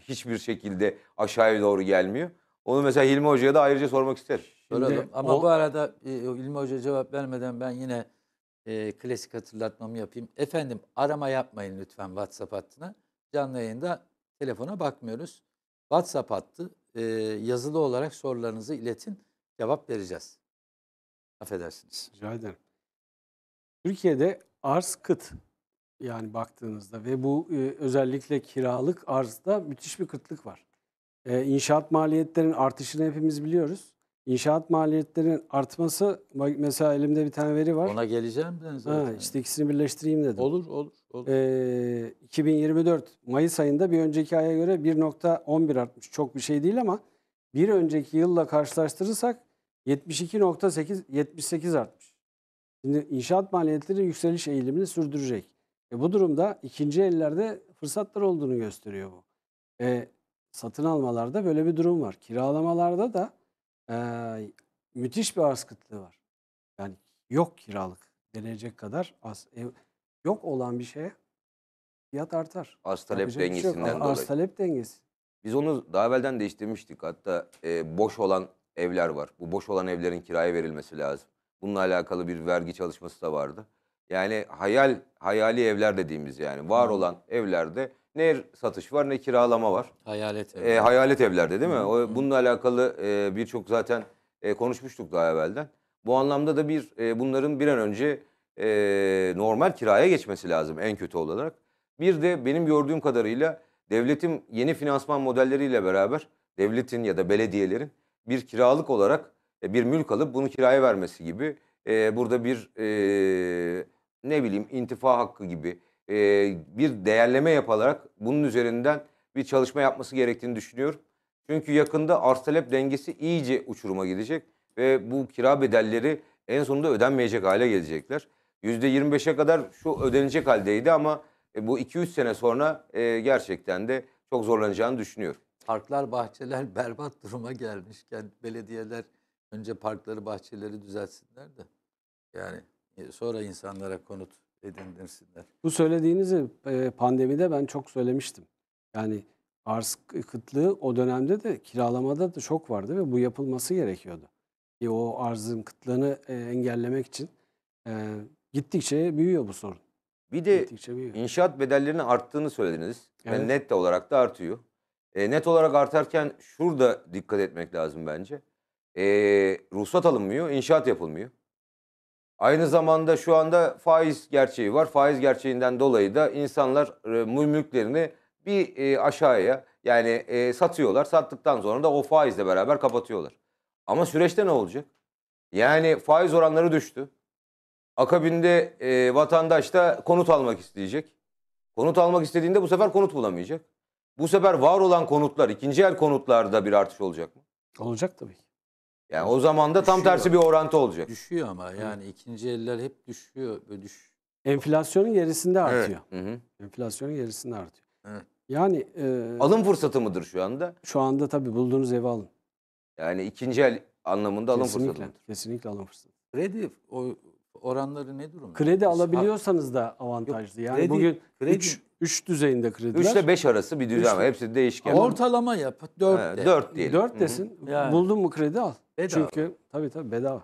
hiçbir şekilde aşağıya doğru gelmiyor? Onu mesela Hilmi Hoca'ya da ayrıca sormak ister. Soralım. Ama o... bu arada e, Hilmi Hoca cevap vermeden ben yine e, klasik hatırlatmamı yapayım. Efendim arama yapmayın lütfen WhatsApp hattına. Canlı yayında telefona bakmıyoruz. WhatsApp hattı e, yazılı olarak sorularınızı iletin. Cevap vereceğiz. Affedersiniz. Rica ederim. Türkiye'de arz kıt yani baktığınızda ve bu e, özellikle kiralık arzda müthiş bir kıtlık var. E, inşaat maliyetlerinin artışını hepimiz biliyoruz. İnşaat maliyetlerinin artması mesela elimde bir tane veri var. Ona geleceğim ben zaten. Ha, işte ikisini birleştireyim dedim. Olur olur. olur. E, 2024 Mayıs ayında bir önceki aya göre 1.11 artmış. Çok bir şey değil ama bir önceki yılla karşılaştırırsak 72.8 78 artmış. Şimdi inşaat maliyetleri yükseliş eğilimini sürdürecek. E bu durumda ikinci ellerde fırsatlar olduğunu gösteriyor bu. E, satın almalarda böyle bir durum var. Kiralamalarda da e, müthiş bir arz kıtlığı var. Yani yok kiralık denecek kadar az. Ev, yok olan bir şeye fiyat artar. Arz talep şey dengesinden şey dolayı. Arz talep dengesi. Biz onu daha evvelden değiştirmiştik. Hatta e, boş olan evler var. Bu boş olan evlerin kiraya verilmesi lazım. Bununla alakalı bir vergi çalışması da vardı. Yani hayal hayali evler dediğimiz yani var olan evlerde ne satış var ne kiralama var. Hayalet e, evler. E, hayalet evlerde değil mi? Hı. O, bununla alakalı e, birçok zaten e, konuşmuştuk daha evvelden. Bu anlamda da bir e, bunların bir an önce e, normal kiraya geçmesi lazım en kötü olarak. Bir de benim gördüğüm kadarıyla devletin yeni finansman modelleriyle beraber devletin ya da belediyelerin bir kiralık olarak e, bir mülk alıp bunu kiraya vermesi gibi e, burada bir e, ne bileyim intifa hakkı gibi e, bir değerleme yaparak bunun üzerinden bir çalışma yapması gerektiğini düşünüyorum. Çünkü yakında arz talep dengesi iyice uçuruma gidecek ve bu kira bedelleri en sonunda ödenmeyecek hale gelecekler. %25'e kadar şu ödenecek haldeydi ama e, bu 2-3 sene sonra e, gerçekten de çok zorlanacağını düşünüyorum parklar, bahçeler berbat duruma gelmişken belediyeler önce parkları, bahçeleri düzeltsinler de yani e, sonra insanlara konut edindirsinler. Bu söylediğinizi e, pandemide ben çok söylemiştim. Yani arz kıtlığı o dönemde de kiralamada da çok vardı ve bu yapılması gerekiyordu. E, o arzın kıtlığını e, engellemek için e, gittikçe büyüyor bu sorun. Bir de inşaat bedellerinin arttığını söylediniz. Evet. Yani net olarak da artıyor. E, net olarak artarken şurada dikkat etmek lazım bence. E, ruhsat alınmıyor, inşaat yapılmıyor. Aynı zamanda şu anda faiz gerçeği var. Faiz gerçeğinden dolayı da insanlar e, mülklerini bir e, aşağıya yani e, satıyorlar. Sattıktan sonra da o faizle beraber kapatıyorlar. Ama süreçte ne olacak? Yani faiz oranları düştü. Akabinde e, vatandaş da konut almak isteyecek. Konut almak istediğinde bu sefer konut bulamayacak. Bu sefer var olan konutlar, ikinci el konutlarda bir artış olacak mı? Olacak tabii ki. Yani o zaman da tam tersi bir orantı olacak. Düşüyor ama yani ikinci eller hep düşüyor. Böyle düş. Enflasyonun gerisinde artıyor. Hı hı. Enflasyonun gerisinde artıyor. Evet. Yani e, Alım fırsatı mıdır şu anda? şu anda tabii bulduğunuz evi alın. Yani ikinci el anlamında alım fırsatı mıdır? kesinlikle alım fırsatı. Kredi o- oranları ne durumda? Kredi alabiliyorsanız da avantajlı. Yani Kredi- bugün kredi- üç- 3 düzeyinde krediler. 3 ile 5 arası bir düzen var. Hepsi değişken. Ortalama yap. 4 He, de. 4 diyelim. 4 desin. Yani. Buldun mu kredi al. Bedava. Çünkü tabii tabii bedava.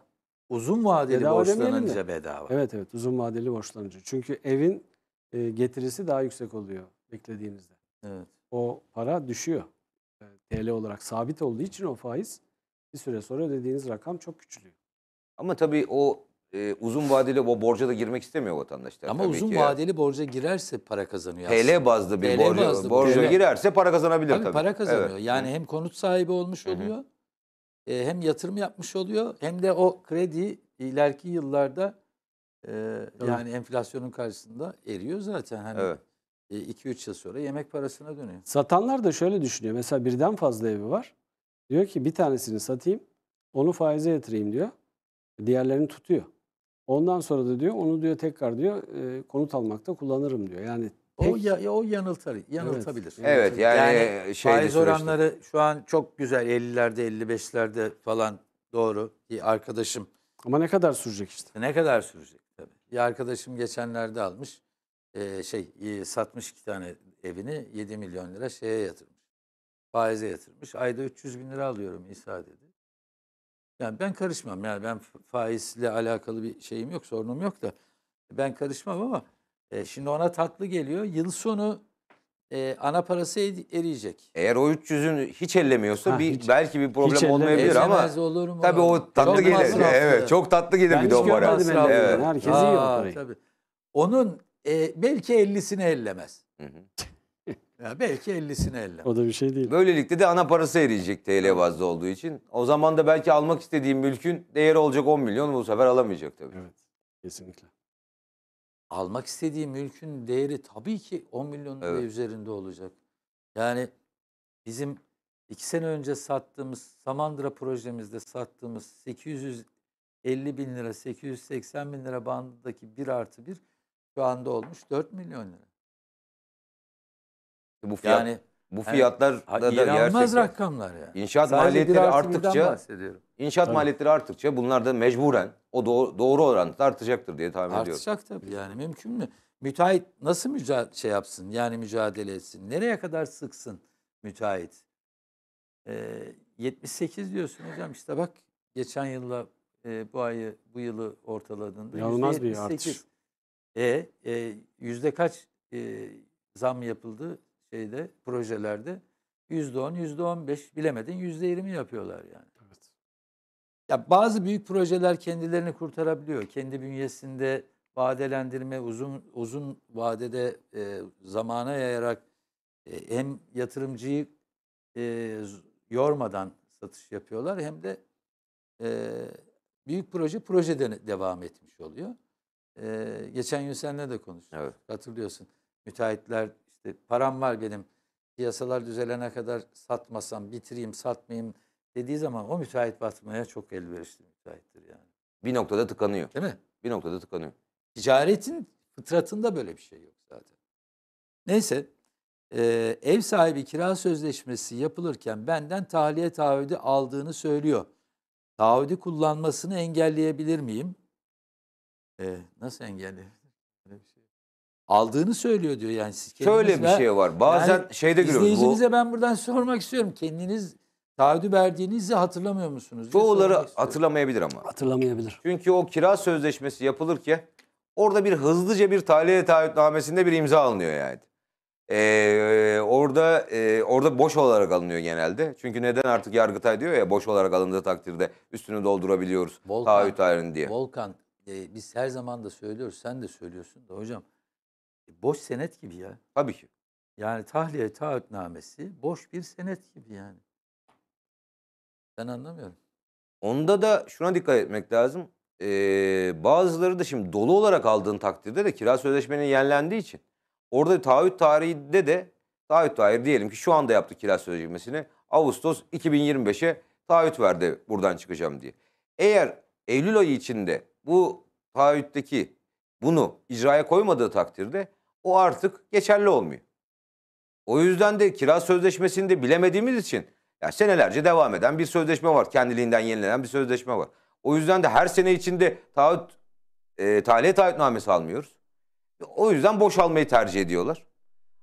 Uzun vadeli bedava borçlanınca bedava. Evet evet uzun vadeli borçlanınca. Çünkü evin e, getirisi daha yüksek oluyor beklediğinizde. Evet. O para düşüyor. E, TL olarak sabit olduğu için o faiz bir süre sonra ödediğiniz rakam çok küçülüyor. Ama tabii o e, uzun vadeli o borca da girmek istemiyor vatandaşlar. Ama tabii uzun ki. vadeli borca girerse para kazanıyor TL bazlı bir TL borca, bazlı borca girerse para kazanabilir tabii. tabii. Para kazanıyor. Evet. Yani Hı. hem konut sahibi olmuş oluyor, e, hem yatırım yapmış oluyor, hem de o kredi ileriki yıllarda e, yani enflasyonun karşısında eriyor zaten. Hani evet. 2-3 e, yıl sonra yemek parasına dönüyor. Satanlar da şöyle düşünüyor. Mesela birden fazla evi var. Diyor ki bir tanesini satayım, onu faize yatırayım diyor. Diğerlerini tutuyor. Ondan sonra da diyor onu diyor tekrar diyor e, konut almakta kullanırım diyor. Yani tek... o ya, o yanıltır, yanıltabilir. Evet, yani, yani şey faiz oranları süreçte. şu an çok güzel 50'lerde 55'lerde falan doğru. Bir arkadaşım ama ne kadar sürecek işte? Ne kadar sürecek tabii. Bir arkadaşım geçenlerde almış e, şey e, satmış iki tane evini 7 milyon lira şeye yatırmış. Faize yatırmış. Ayda 300 bin lira alıyorum İsa dedi. Yani ben karışmam. Yani ben faizle alakalı bir şeyim yok, sorunum yok da ben karışmam ama e, şimdi ona tatlı geliyor. Yıl sonu e, ana parası eriyecek. Eğer o 300'ün hiç ellemiyorsa Ha, bir hiç- belki bir problem elle- olmayabilir ama olur mu? tabii o tatlı Çok gelir. masraflı. Evet, çok tatlı gelir Ben bir de o para. görmedim elde. Evet. Herkes yiyor Aa, parayı. Tabii. Onun e, belki 50'sini ellemez. Hı hı. Ya belki 50'sini 50. O da bir şey değil. Böylelikle de ana parası eriyecek TL bazlı olduğu için. O zaman da belki almak istediğim mülkün değeri olacak 10 milyon bu sefer alamayacak tabii. Evet kesinlikle. Almak istediğim mülkün değeri tabii ki 10 milyon evet. üzerinde olacak. Yani bizim iki sene önce sattığımız Samandıra projemizde sattığımız 850 bin lira 880 bin lira bandındaki bir artı bir şu anda olmuş 4 milyon lira. Bu fiyat, yani bu hani fiyatlar yani, da, da gerçekten. rakamlar yani. İnşaat Sadece maliyetleri arttıkça İnşaat tabii. maliyetleri arttıkça bunlar da mecburen o doğru, doğru orantıda artacaktır diye tahmin Artacak ediyorum. Artacak tabii yani mümkün mü? Müteahhit nasıl mücadele şey yapsın yani mücadele etsin? Nereye kadar sıksın müteahhit? Ee, 78 diyorsun hocam işte bak geçen yılla e, bu ayı bu yılı ortaladığında Yalnız bir artış. E, e, yüzde kaç e, zam yapıldı? şeyde projelerde yüzde on, yüzde on beş bilemedin yüzde yirmi yapıyorlar yani. Evet. Ya bazı büyük projeler kendilerini kurtarabiliyor. Kendi bünyesinde vadelendirme uzun uzun vadede e, zamana yayarak e, hem yatırımcıyı e, yormadan satış yapıyorlar hem de e, büyük proje projede devam etmiş oluyor. E, geçen gün seninle de konuştuk. Evet. Hatırlıyorsun. Müteahhitler işte param var benim piyasalar düzelene kadar satmasam, bitireyim, satmayayım dediği zaman o müteahhit batmaya çok elverişli müteahhittir yani. Bir noktada tıkanıyor. Değil mi? Bir noktada tıkanıyor. Ticaretin fıtratında böyle bir şey yok zaten. Neyse e, ev sahibi kira sözleşmesi yapılırken benden tahliye taahhüdü aldığını söylüyor. Taahhüdü kullanmasını engelleyebilir miyim? E, nasıl engelleyebilir? aldığını söylüyor diyor yani siz Şöyle bir şey var. Bazen yani şeyde görüyoruz. İzleyicimize bu, ben buradan sormak istiyorum. Kendiniz taahhüdü verdiğinizi hatırlamıyor musunuz? Çoğuları hatırlamayabilir ama. Hatırlamayabilir. Çünkü o kira sözleşmesi yapılır ki orada bir hızlıca bir tahliye taahhütnamesinde bir imza alınıyor yani. Ee, orada e, orada boş olarak alınıyor genelde. Çünkü neden artık Yargıtay diyor ya boş olarak alındığı takdirde üstünü doldurabiliyoruz Volkan, taahhüt halini diye. Volkan e, biz her zaman da söylüyoruz sen de söylüyorsun da hocam e, boş senet gibi ya. Tabii ki. Yani tahliye taahhütnamesi boş bir senet gibi yani. Ben anlamıyorum. Onda da şuna dikkat etmek lazım. Ee, bazıları da şimdi dolu olarak aldığın takdirde de kira sözleşmenin yenilendiği için orada taahhüt tarihinde de taahhüt tarihi diyelim ki şu anda yaptı kira sözleşmesini Ağustos 2025'e taahhüt verdi buradan çıkacağım diye. Eğer Eylül ayı içinde bu taahhütteki bunu icraya koymadığı takdirde o artık geçerli olmuyor. O yüzden de kira sözleşmesini de bilemediğimiz için ya senelerce devam eden bir sözleşme var. Kendiliğinden yenilenen bir sözleşme var. O yüzden de her sene içinde taahhüt, e, tahliye taahhütnamesi almıyoruz. O yüzden boşalmayı tercih ediyorlar.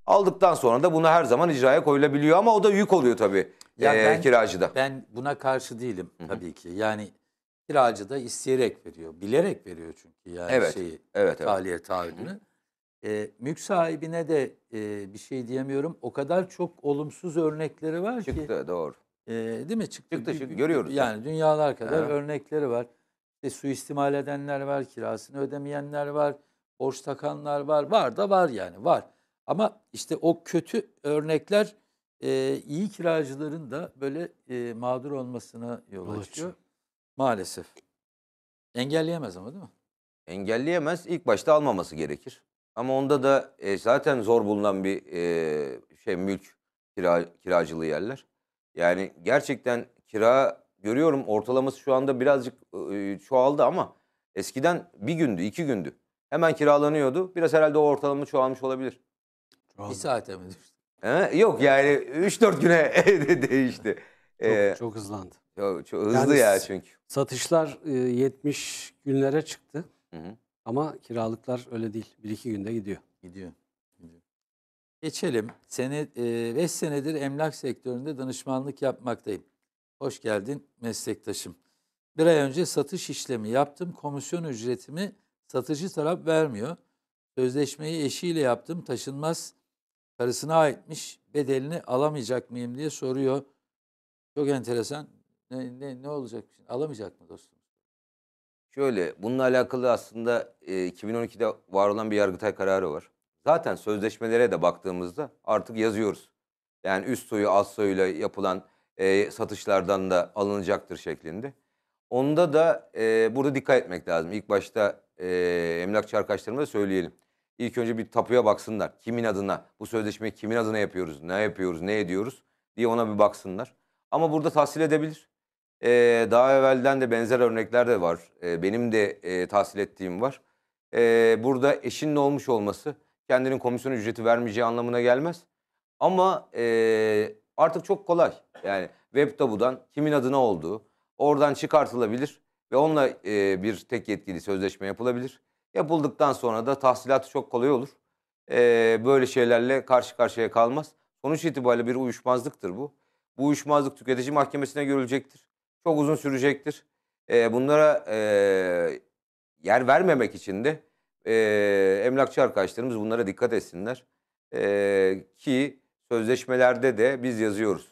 Aldıktan sonra da bunu her zaman icraya koyulabiliyor ama o da yük oluyor tabii ya e, ben, kiracıda. Ben buna karşı değilim Hı-hı. tabii ki. Yani Kiracı da isteyerek veriyor. Bilerek veriyor çünkü yani evet, şeyi. Evet, tahliye evet. taahhüdünü. E, mülk sahibine de e, bir şey diyemiyorum. O kadar çok olumsuz örnekleri var Çıktı, ki. Çıktı doğru. E, değil mi? Çıktı, Çıktı çünkü görüyoruz. Yani dünyalar kadar evet. örnekleri var. İşte suistimal edenler var, kirasını ödemeyenler var, borç takanlar var. Var da var yani var. Ama işte o kötü örnekler e, iyi kiracıların da böyle e, mağdur olmasına yol açıyor. Maalesef. Engelleyemez ama değil mi? Engelleyemez. İlk başta almaması gerekir. Ama onda da e, zaten zor bulunan bir e, şey mülk kira, kiracılığı yerler. Yani gerçekten kira görüyorum ortalaması şu anda birazcık e, çoğaldı ama eskiden bir gündü, iki gündü. Hemen kiralanıyordu. Biraz herhalde o ortalama çoğalmış olabilir. Bir saate mi düştü? He? Yok yani 3-4 güne değişti. Çok, Ee, çok hızlandı. Çok, hızlı yani ya çünkü. Satışlar 70 e, günlere çıktı. Hı hı. Ama kiralıklar öyle değil. Bir iki günde gidiyor. Gidiyor. gidiyor. Geçelim. Sene, e, senedir emlak sektöründe danışmanlık yapmaktayım. Hoş geldin meslektaşım. Bir ay önce satış işlemi yaptım. Komisyon ücretimi satıcı taraf vermiyor. Sözleşmeyi eşiyle yaptım. Taşınmaz karısına aitmiş. Bedelini alamayacak mıyım diye soruyor. Çok enteresan. Ne, ne, ne olacak? Alamayacak mı dostum? Şöyle, bununla alakalı aslında e, 2012'de var olan bir Yargıtay kararı var. Zaten sözleşmelere de baktığımızda artık yazıyoruz. Yani üst soyu alt soyuyla yapılan e, satışlardan da alınacaktır şeklinde. Onda da e, burada dikkat etmek lazım. İlk başta e, emlakçı arkadaşlarıma söyleyelim. İlk önce bir tapuya baksınlar. Kimin adına, bu sözleşmeyi kimin adına yapıyoruz, ne yapıyoruz, ne ediyoruz diye ona bir baksınlar. Ama burada tahsil edebilir. E, daha evvelden de benzer örnekler de var. E, benim de e, tahsil ettiğim var. E, burada eşinin olmuş olması kendinin komisyon ücreti vermeyeceği anlamına gelmez. Ama e, artık çok kolay. Yani web tabudan kimin adına olduğu oradan çıkartılabilir ve onunla e, bir tek yetkili sözleşme yapılabilir. Yapıldıktan sonra da tahsilatı çok kolay olur. E, böyle şeylerle karşı karşıya kalmaz. Sonuç itibariyle bir uyuşmazlıktır bu. Bu uyuşmazlık tüketici mahkemesine görülecektir çok uzun sürecektir. E, bunlara e, yer vermemek için de e, emlakçı arkadaşlarımız bunlara dikkat etsinler. E, ki sözleşmelerde de biz yazıyoruz.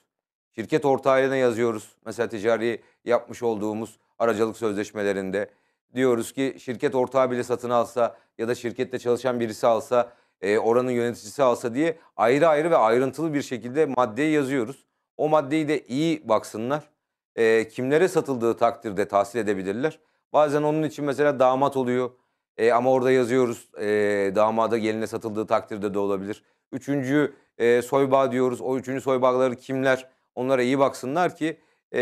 Şirket ortağıyla yazıyoruz. Mesela ticari yapmış olduğumuz aracılık sözleşmelerinde diyoruz ki şirket ortağı bile satın alsa ya da şirkette çalışan birisi alsa e, oranın yöneticisi alsa diye ayrı ayrı ve ayrıntılı bir şekilde maddeyi yazıyoruz. O maddeyi de iyi baksınlar e, kimlere satıldığı takdirde tahsil edebilirler. Bazen onun için mesela damat oluyor e, ama orada yazıyoruz e, damada geline satıldığı takdirde de olabilir. Üçüncü e, soybağ diyoruz. O üçüncü soybağları kimler? Onlara iyi baksınlar ki e,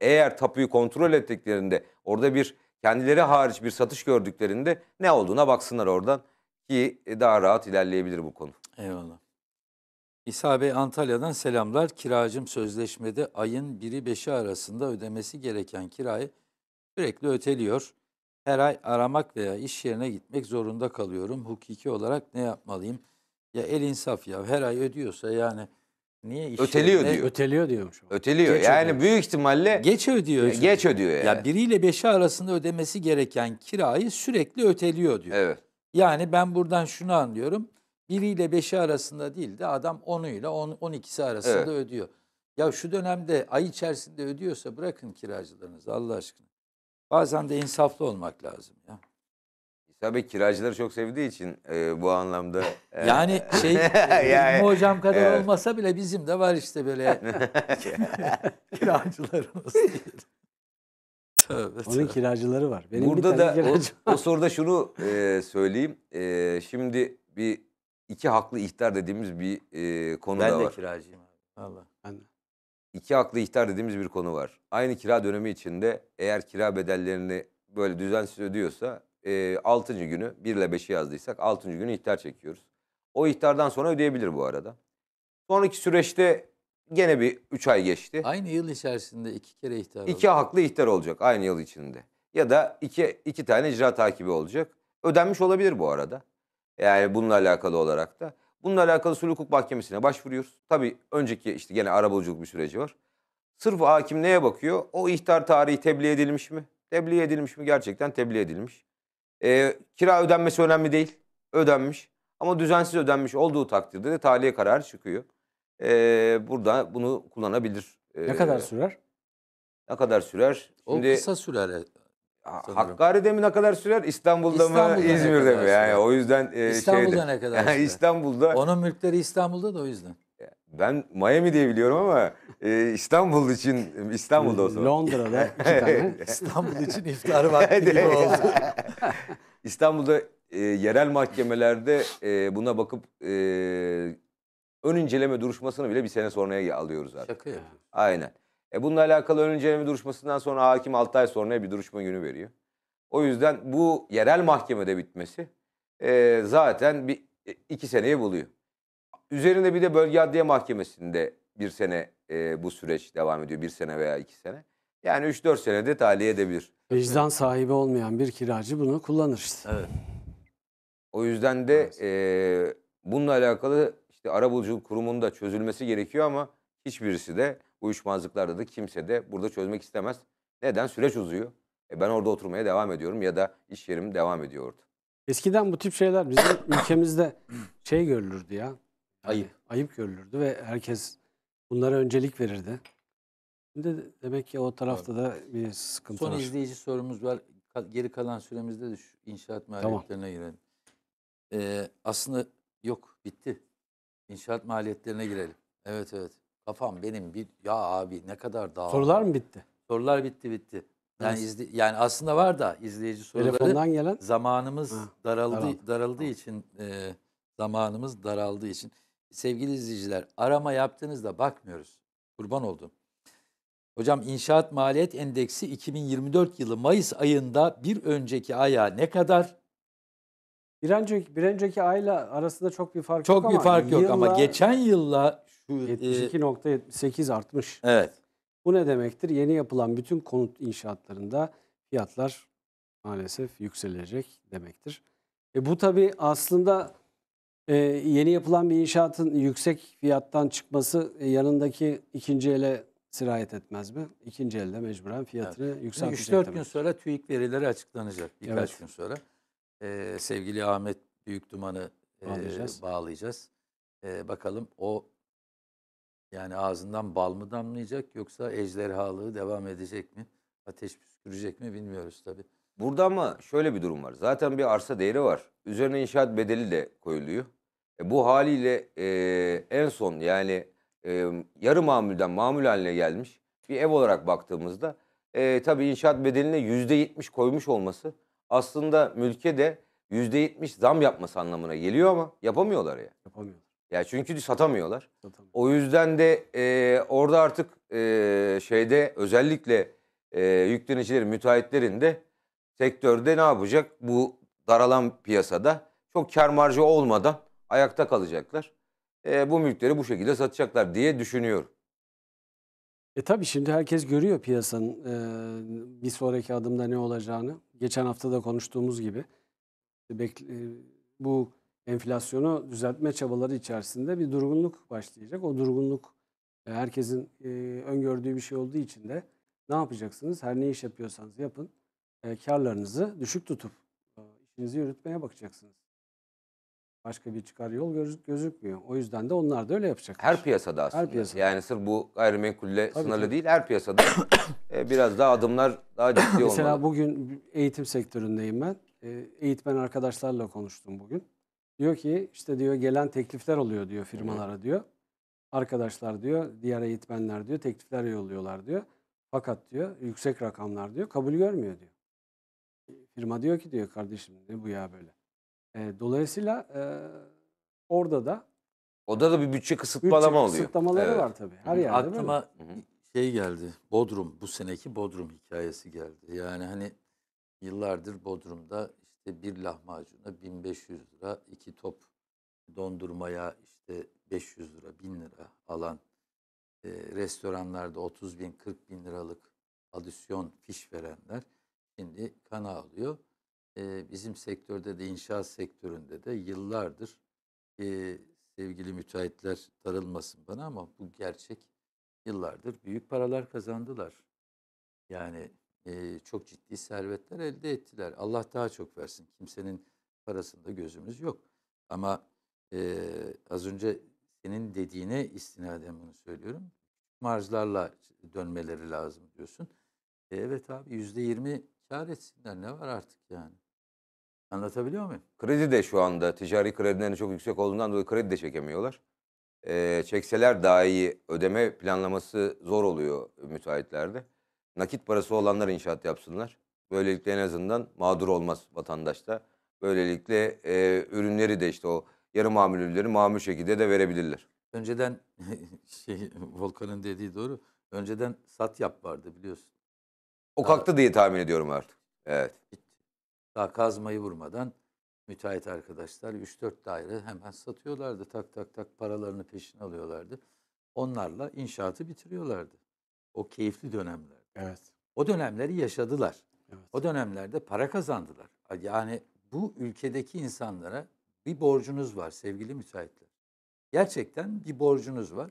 eğer tapuyu kontrol ettiklerinde orada bir kendileri hariç bir satış gördüklerinde ne olduğuna baksınlar oradan ki daha rahat ilerleyebilir bu konu. Eyvallah. İsa Bey Antalya'dan selamlar. Kiracım sözleşmede ayın 1'i 5'i arasında ödemesi gereken kirayı sürekli öteliyor. Her ay aramak veya iş yerine gitmek zorunda kalıyorum. Hukuki olarak ne yapmalıyım? Ya el insaf ya her ay ödüyorsa yani niye iş Öteliyor yerine... diyor. Öteliyor diyormuş. Öteliyor. Geç yani ödüyor. büyük ihtimalle geç ödüyor. Işte. Geç ödüyor yani. Ya biriyle beşi arasında ödemesi gereken kirayı sürekli öteliyor diyor. Evet. Yani ben buradan şunu anlıyorum biriyle beşi arasında değil de adam onuyla on, on ikisi arasında evet. ödüyor. Ya şu dönemde ay içerisinde ödüyorsa bırakın kiracılarınızı Allah aşkına. Bazen de insaflı olmak lazım ya. E, tabii kiracıları çok sevdiği için e, bu anlamda. Eh, e, yani şey e, yani, hocam kadar evet. olmasa bile bizim de var işte böyle kiracılarımız. Tövbe, tövbe. kiracıları var. Benim Burada da o, var. o soruda şunu e, söyleyeyim. E, şimdi bir iki haklı ihtar dediğimiz bir e, konu ben da var. Ben de kiracıyım abi. Allah. Ben de. İki haklı ihtar dediğimiz bir konu var. Aynı kira dönemi içinde eğer kira bedellerini böyle düzensiz ödüyorsa e, 6. günü 1 ile 5'i yazdıysak 6. günü ihtar çekiyoruz. O ihtardan sonra ödeyebilir bu arada. Sonraki süreçte gene bir 3 ay geçti. Aynı yıl içerisinde iki kere ihtar İki olacak. haklı ihtar olacak aynı yıl içinde. Ya da iki, iki tane icra takibi olacak. Ödenmiş olabilir bu arada. Yani bununla alakalı olarak da. Bununla alakalı sulh hukuk mahkemesine başvuruyoruz. Tabii önceki işte gene arabuluculuk bir süreci var. Sırf hakim neye bakıyor? O ihtar tarihi tebliğ edilmiş mi? Tebliğ edilmiş mi? Gerçekten tebliğ edilmiş. E, kira ödenmesi önemli değil. Ödenmiş. Ama düzensiz ödenmiş olduğu takdirde de tahliye kararı çıkıyor. E, burada bunu kullanabilir. E, ne kadar ee, sürer? Ne kadar sürer? Şimdi, o kısa sürer Sanırım. Hakkari'de mi ne kadar sürer? İstanbul'da, İstanbul'da mı, İzmir'de mi? Yani o yüzden e, İstanbul'da şeyde, ne kadar sürer? İstanbul'da. Onun mülkleri İstanbul'da da o yüzden. Ben Miami diye biliyorum ama e, İstanbul için İstanbul'da olsun. Londra'da iki tane. İstanbul için iftar var. gibi İstanbul'da e, yerel mahkemelerde e, buna bakıp e, ön inceleme duruşmasını bile bir sene sonraya alıyoruz artık. Şaka yapıyorsun. Aynen. E bununla alakalı ön duruşmasından sonra hakim 6 ay sonra bir duruşma günü veriyor. O yüzden bu yerel mahkemede bitmesi e, zaten bir e, iki seneye buluyor. Üzerinde bir de bölge adliye mahkemesinde bir sene e, bu süreç devam ediyor. Bir sene veya iki sene. Yani 3-4 senede tahliye edebilir. Vicdan sahibi olmayan bir kiracı bunu kullanır işte. Evet. O yüzden de e, bununla alakalı işte arabuluculuk kurumunda çözülmesi gerekiyor ama hiçbirisi de uyuşmazlıklarda da kimse de burada çözmek istemez. Neden? Süreç uzuyor. E ben orada oturmaya devam ediyorum ya da iş yerim devam ediyor orada. Eskiden bu tip şeyler bizim ülkemizde şey görülürdü ya. Ayıp. Yani ayıp görülürdü ve herkes bunlara öncelik verirdi. Şimdi demek ki o tarafta da bir sıkıntı Son var. Son izleyici sorumuz var. Geri kalan süremizde de şu inşaat maliyetlerine tamam. girelim. Ee, aslında yok bitti. İnşaat maliyetlerine girelim. Evet evet. Kafam benim bir ya abi ne kadar daha Sorular mı bitti? Sorular bitti bitti. Yani Nasıl? izli, yani aslında var da izleyici soruları. Telefondan gelen zamanımız ha, daraldı, daraldı daraldığı için e, zamanımız daraldığı için sevgili izleyiciler arama yaptığınızda bakmıyoruz. Kurban oldum. Hocam inşaat maliyet endeksi 2024 yılı Mayıs ayında bir önceki aya ne kadar? Bir önceki bir önceki ayla arasında çok bir fark çok yok bir ama fark yok yılla... ama geçen yılla şu, 72.78 e, artmış. Evet. Bu ne demektir? Yeni yapılan bütün konut inşaatlarında fiyatlar maalesef yükselecek demektir. E bu tabii aslında e, yeni yapılan bir inşaatın yüksek fiyattan çıkması e, yanındaki ikinci ele sirayet etmez mi? İkinci elde mecburen fiyatını evet. yükseltecek. 3-4 gün sonra TÜİK verileri açıklanacak birkaç evet. gün sonra. E, sevgili Ahmet büyük dumanı e, bağlayacağız. bağlayacağız. E, bakalım o yani ağzından bal mı damlayacak yoksa ejderhalığı devam edecek mi? Ateş püskürecek mi bilmiyoruz tabii. Burada ama şöyle bir durum var. Zaten bir arsa değeri var. Üzerine inşaat bedeli de koyuluyor. E, bu haliyle e, en son yani e, yarı mamulden mamul haline gelmiş bir ev olarak baktığımızda e, tabii inşaat bedeline yüzde yetmiş koymuş olması aslında mülke de yüzde yetmiş zam yapması anlamına geliyor ama yapamıyorlar ya. Yani. Yapamıyorlar. Ya çünkü satamıyorlar. Satamıyor. O yüzden de e, orada artık e, şeyde özellikle e, yüklenicilerin, müteahhitlerin de sektörde ne yapacak? Bu daralan piyasada çok kar marjı olmadan ayakta kalacaklar. E, bu mülkleri bu şekilde satacaklar diye düşünüyorum. E tabii şimdi herkes görüyor piyasanın e, bir sonraki adımda ne olacağını. Geçen hafta da konuştuğumuz gibi. Bekle, e, bu enflasyonu düzeltme çabaları içerisinde bir durgunluk başlayacak. O durgunluk e, herkesin e, öngördüğü bir şey olduğu için de ne yapacaksınız? Her ne iş yapıyorsanız yapın. E, Karlarınızı düşük tutup işinizi yürütmeye bakacaksınız. Başka bir çıkar yol gözükmüyor. O yüzden de onlar da öyle yapacak. Her piyasada aslında. Her piyasada. Yani sırf bu gayrimenkulle Tabii sınırlı ki. değil her piyasada biraz daha adımlar daha ciddi olmalı. Mesela bugün eğitim sektöründeyim ben. E, eğitmen arkadaşlarla konuştum bugün. Diyor ki işte diyor gelen teklifler oluyor diyor firmalara diyor. Arkadaşlar diyor diğer eğitmenler diyor teklifler yolluyorlar diyor. Fakat diyor yüksek rakamlar diyor kabul görmüyor diyor. E, firma diyor ki diyor kardeşim ne bu ya böyle. E, dolayısıyla e, orada da e, orada da bir bütçe kısıtlama bütçe oluyor. kısıtlamaları Evet. var tabii. Her hani yerde böyle. Aklıma şey geldi. Bodrum bu seneki Bodrum hikayesi geldi. Yani hani yıllardır Bodrum'da işte bir lahmacuna 1500 lira, iki top dondurmaya işte 500 lira, 1000 lira alan e, restoranlarda 30 bin, 40 bin liralık adisyon fiş verenler şimdi kana alıyor. E, bizim sektörde de inşaat sektöründe de yıllardır e, sevgili müteahhitler darılmasın bana ama bu gerçek yıllardır büyük paralar kazandılar. Yani e, çok ciddi servetler elde ettiler. Allah daha çok versin. Kimsenin parasında gözümüz yok. Ama e, az önce senin dediğine istinaden bunu söylüyorum. Marjlarla dönmeleri lazım diyorsun. E, evet abi yüzde yirmi kar etsinler ne var artık yani. Anlatabiliyor muyum? Kredi de şu anda ticari kredilerin çok yüksek olduğundan dolayı kredi de çekemiyorlar. Ee, çekseler iyi ödeme planlaması zor oluyor müteahhitlerde nakit parası olanlar inşaat yapsınlar. Böylelikle en azından mağdur olmaz vatandaşta Böylelikle e, ürünleri de işte o yarı mamul ürünleri mamul şekilde de verebilirler. Önceden şey Volkan'ın dediği doğru. Önceden sat yap vardı biliyorsun. O Daha, kalktı diye tahmin ediyorum artık. Evet. Daha kazmayı vurmadan müteahhit arkadaşlar 3-4 daire hemen satıyorlardı. Tak tak tak paralarını peşin alıyorlardı. Onlarla inşaatı bitiriyorlardı. O keyifli dönemler. Evet. O dönemleri yaşadılar. Evet. O dönemlerde para kazandılar. Yani bu ülkedeki insanlara bir borcunuz var sevgili müteahhitler. Gerçekten bir borcunuz var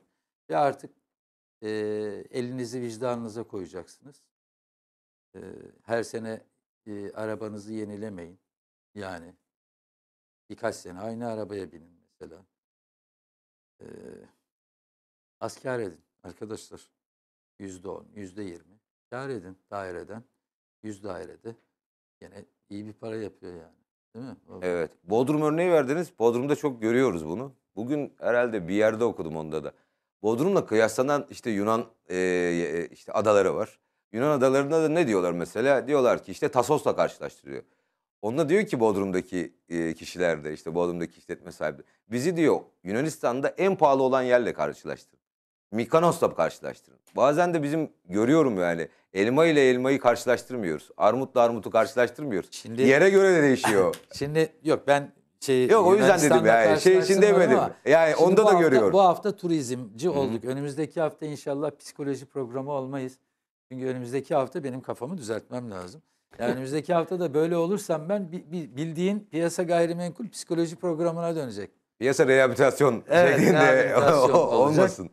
ve artık e, elinizi vicdanınıza koyacaksınız. E, her sene e, arabanızı yenilemeyin. Yani birkaç sene aynı arabaya binin mesela. E, asker edin arkadaşlar. Yüzde on, yüzde yirmi kar edin daireden. 100 dairede. yine iyi bir para yapıyor yani. Değil mi? O evet. Bodrum örneği verdiniz. Bodrum'da çok görüyoruz bunu. Bugün herhalde bir yerde okudum onda da. Bodrum'la kıyaslanan işte Yunan e, e işte adaları var. Yunan adalarında da ne diyorlar mesela? Diyorlar ki işte Tasos'la karşılaştırıyor. Onunla diyor ki Bodrum'daki e, kişiler de işte Bodrum'daki işletme sahibi. Bizi diyor Yunanistan'da en pahalı olan yerle karşılaştır. Mikanos'la karşılaştırın. Bazen de bizim görüyorum yani elma ile elmayı karşılaştırmıyoruz. Armutla armutu karşılaştırmıyoruz. Şimdi, Yere göre de değişiyor. Şimdi yok ben şey Yok o yüzden dedim yani şey için demedim. Ama Yani onda da hafta, görüyorum. Bu hafta turizmci Hı-hı. olduk. Önümüzdeki hafta inşallah psikoloji programı olmayız. Çünkü önümüzdeki hafta benim kafamı düzeltmem lazım. Yani önümüzdeki hafta da böyle olursam ben bildiğin piyasa gayrimenkul psikoloji programına dönecek. Piyasa rehabilitasyon evet, şeklinde rehabilitasyon olacak. olmasın.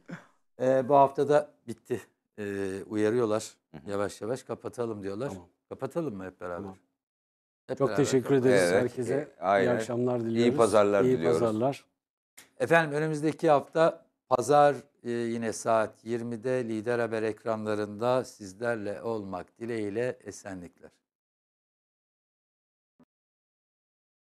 Ee, bu da bitti. Ee, uyarıyorlar. Yavaş yavaş kapatalım diyorlar. Tamam. Kapatalım mı hep beraber? Tamam. Hep Çok beraber teşekkür kapatalım. ederiz Evet, herkese. e, aynen. İyi akşamlar diliyoruz. pazarlar İyi diliyoruz. pazarlar. Efendim önümüzdeki hafta pazar e, yine saat 20'de Lider Haber ekranlarında sizlerle olmak dileğiyle esenlikler.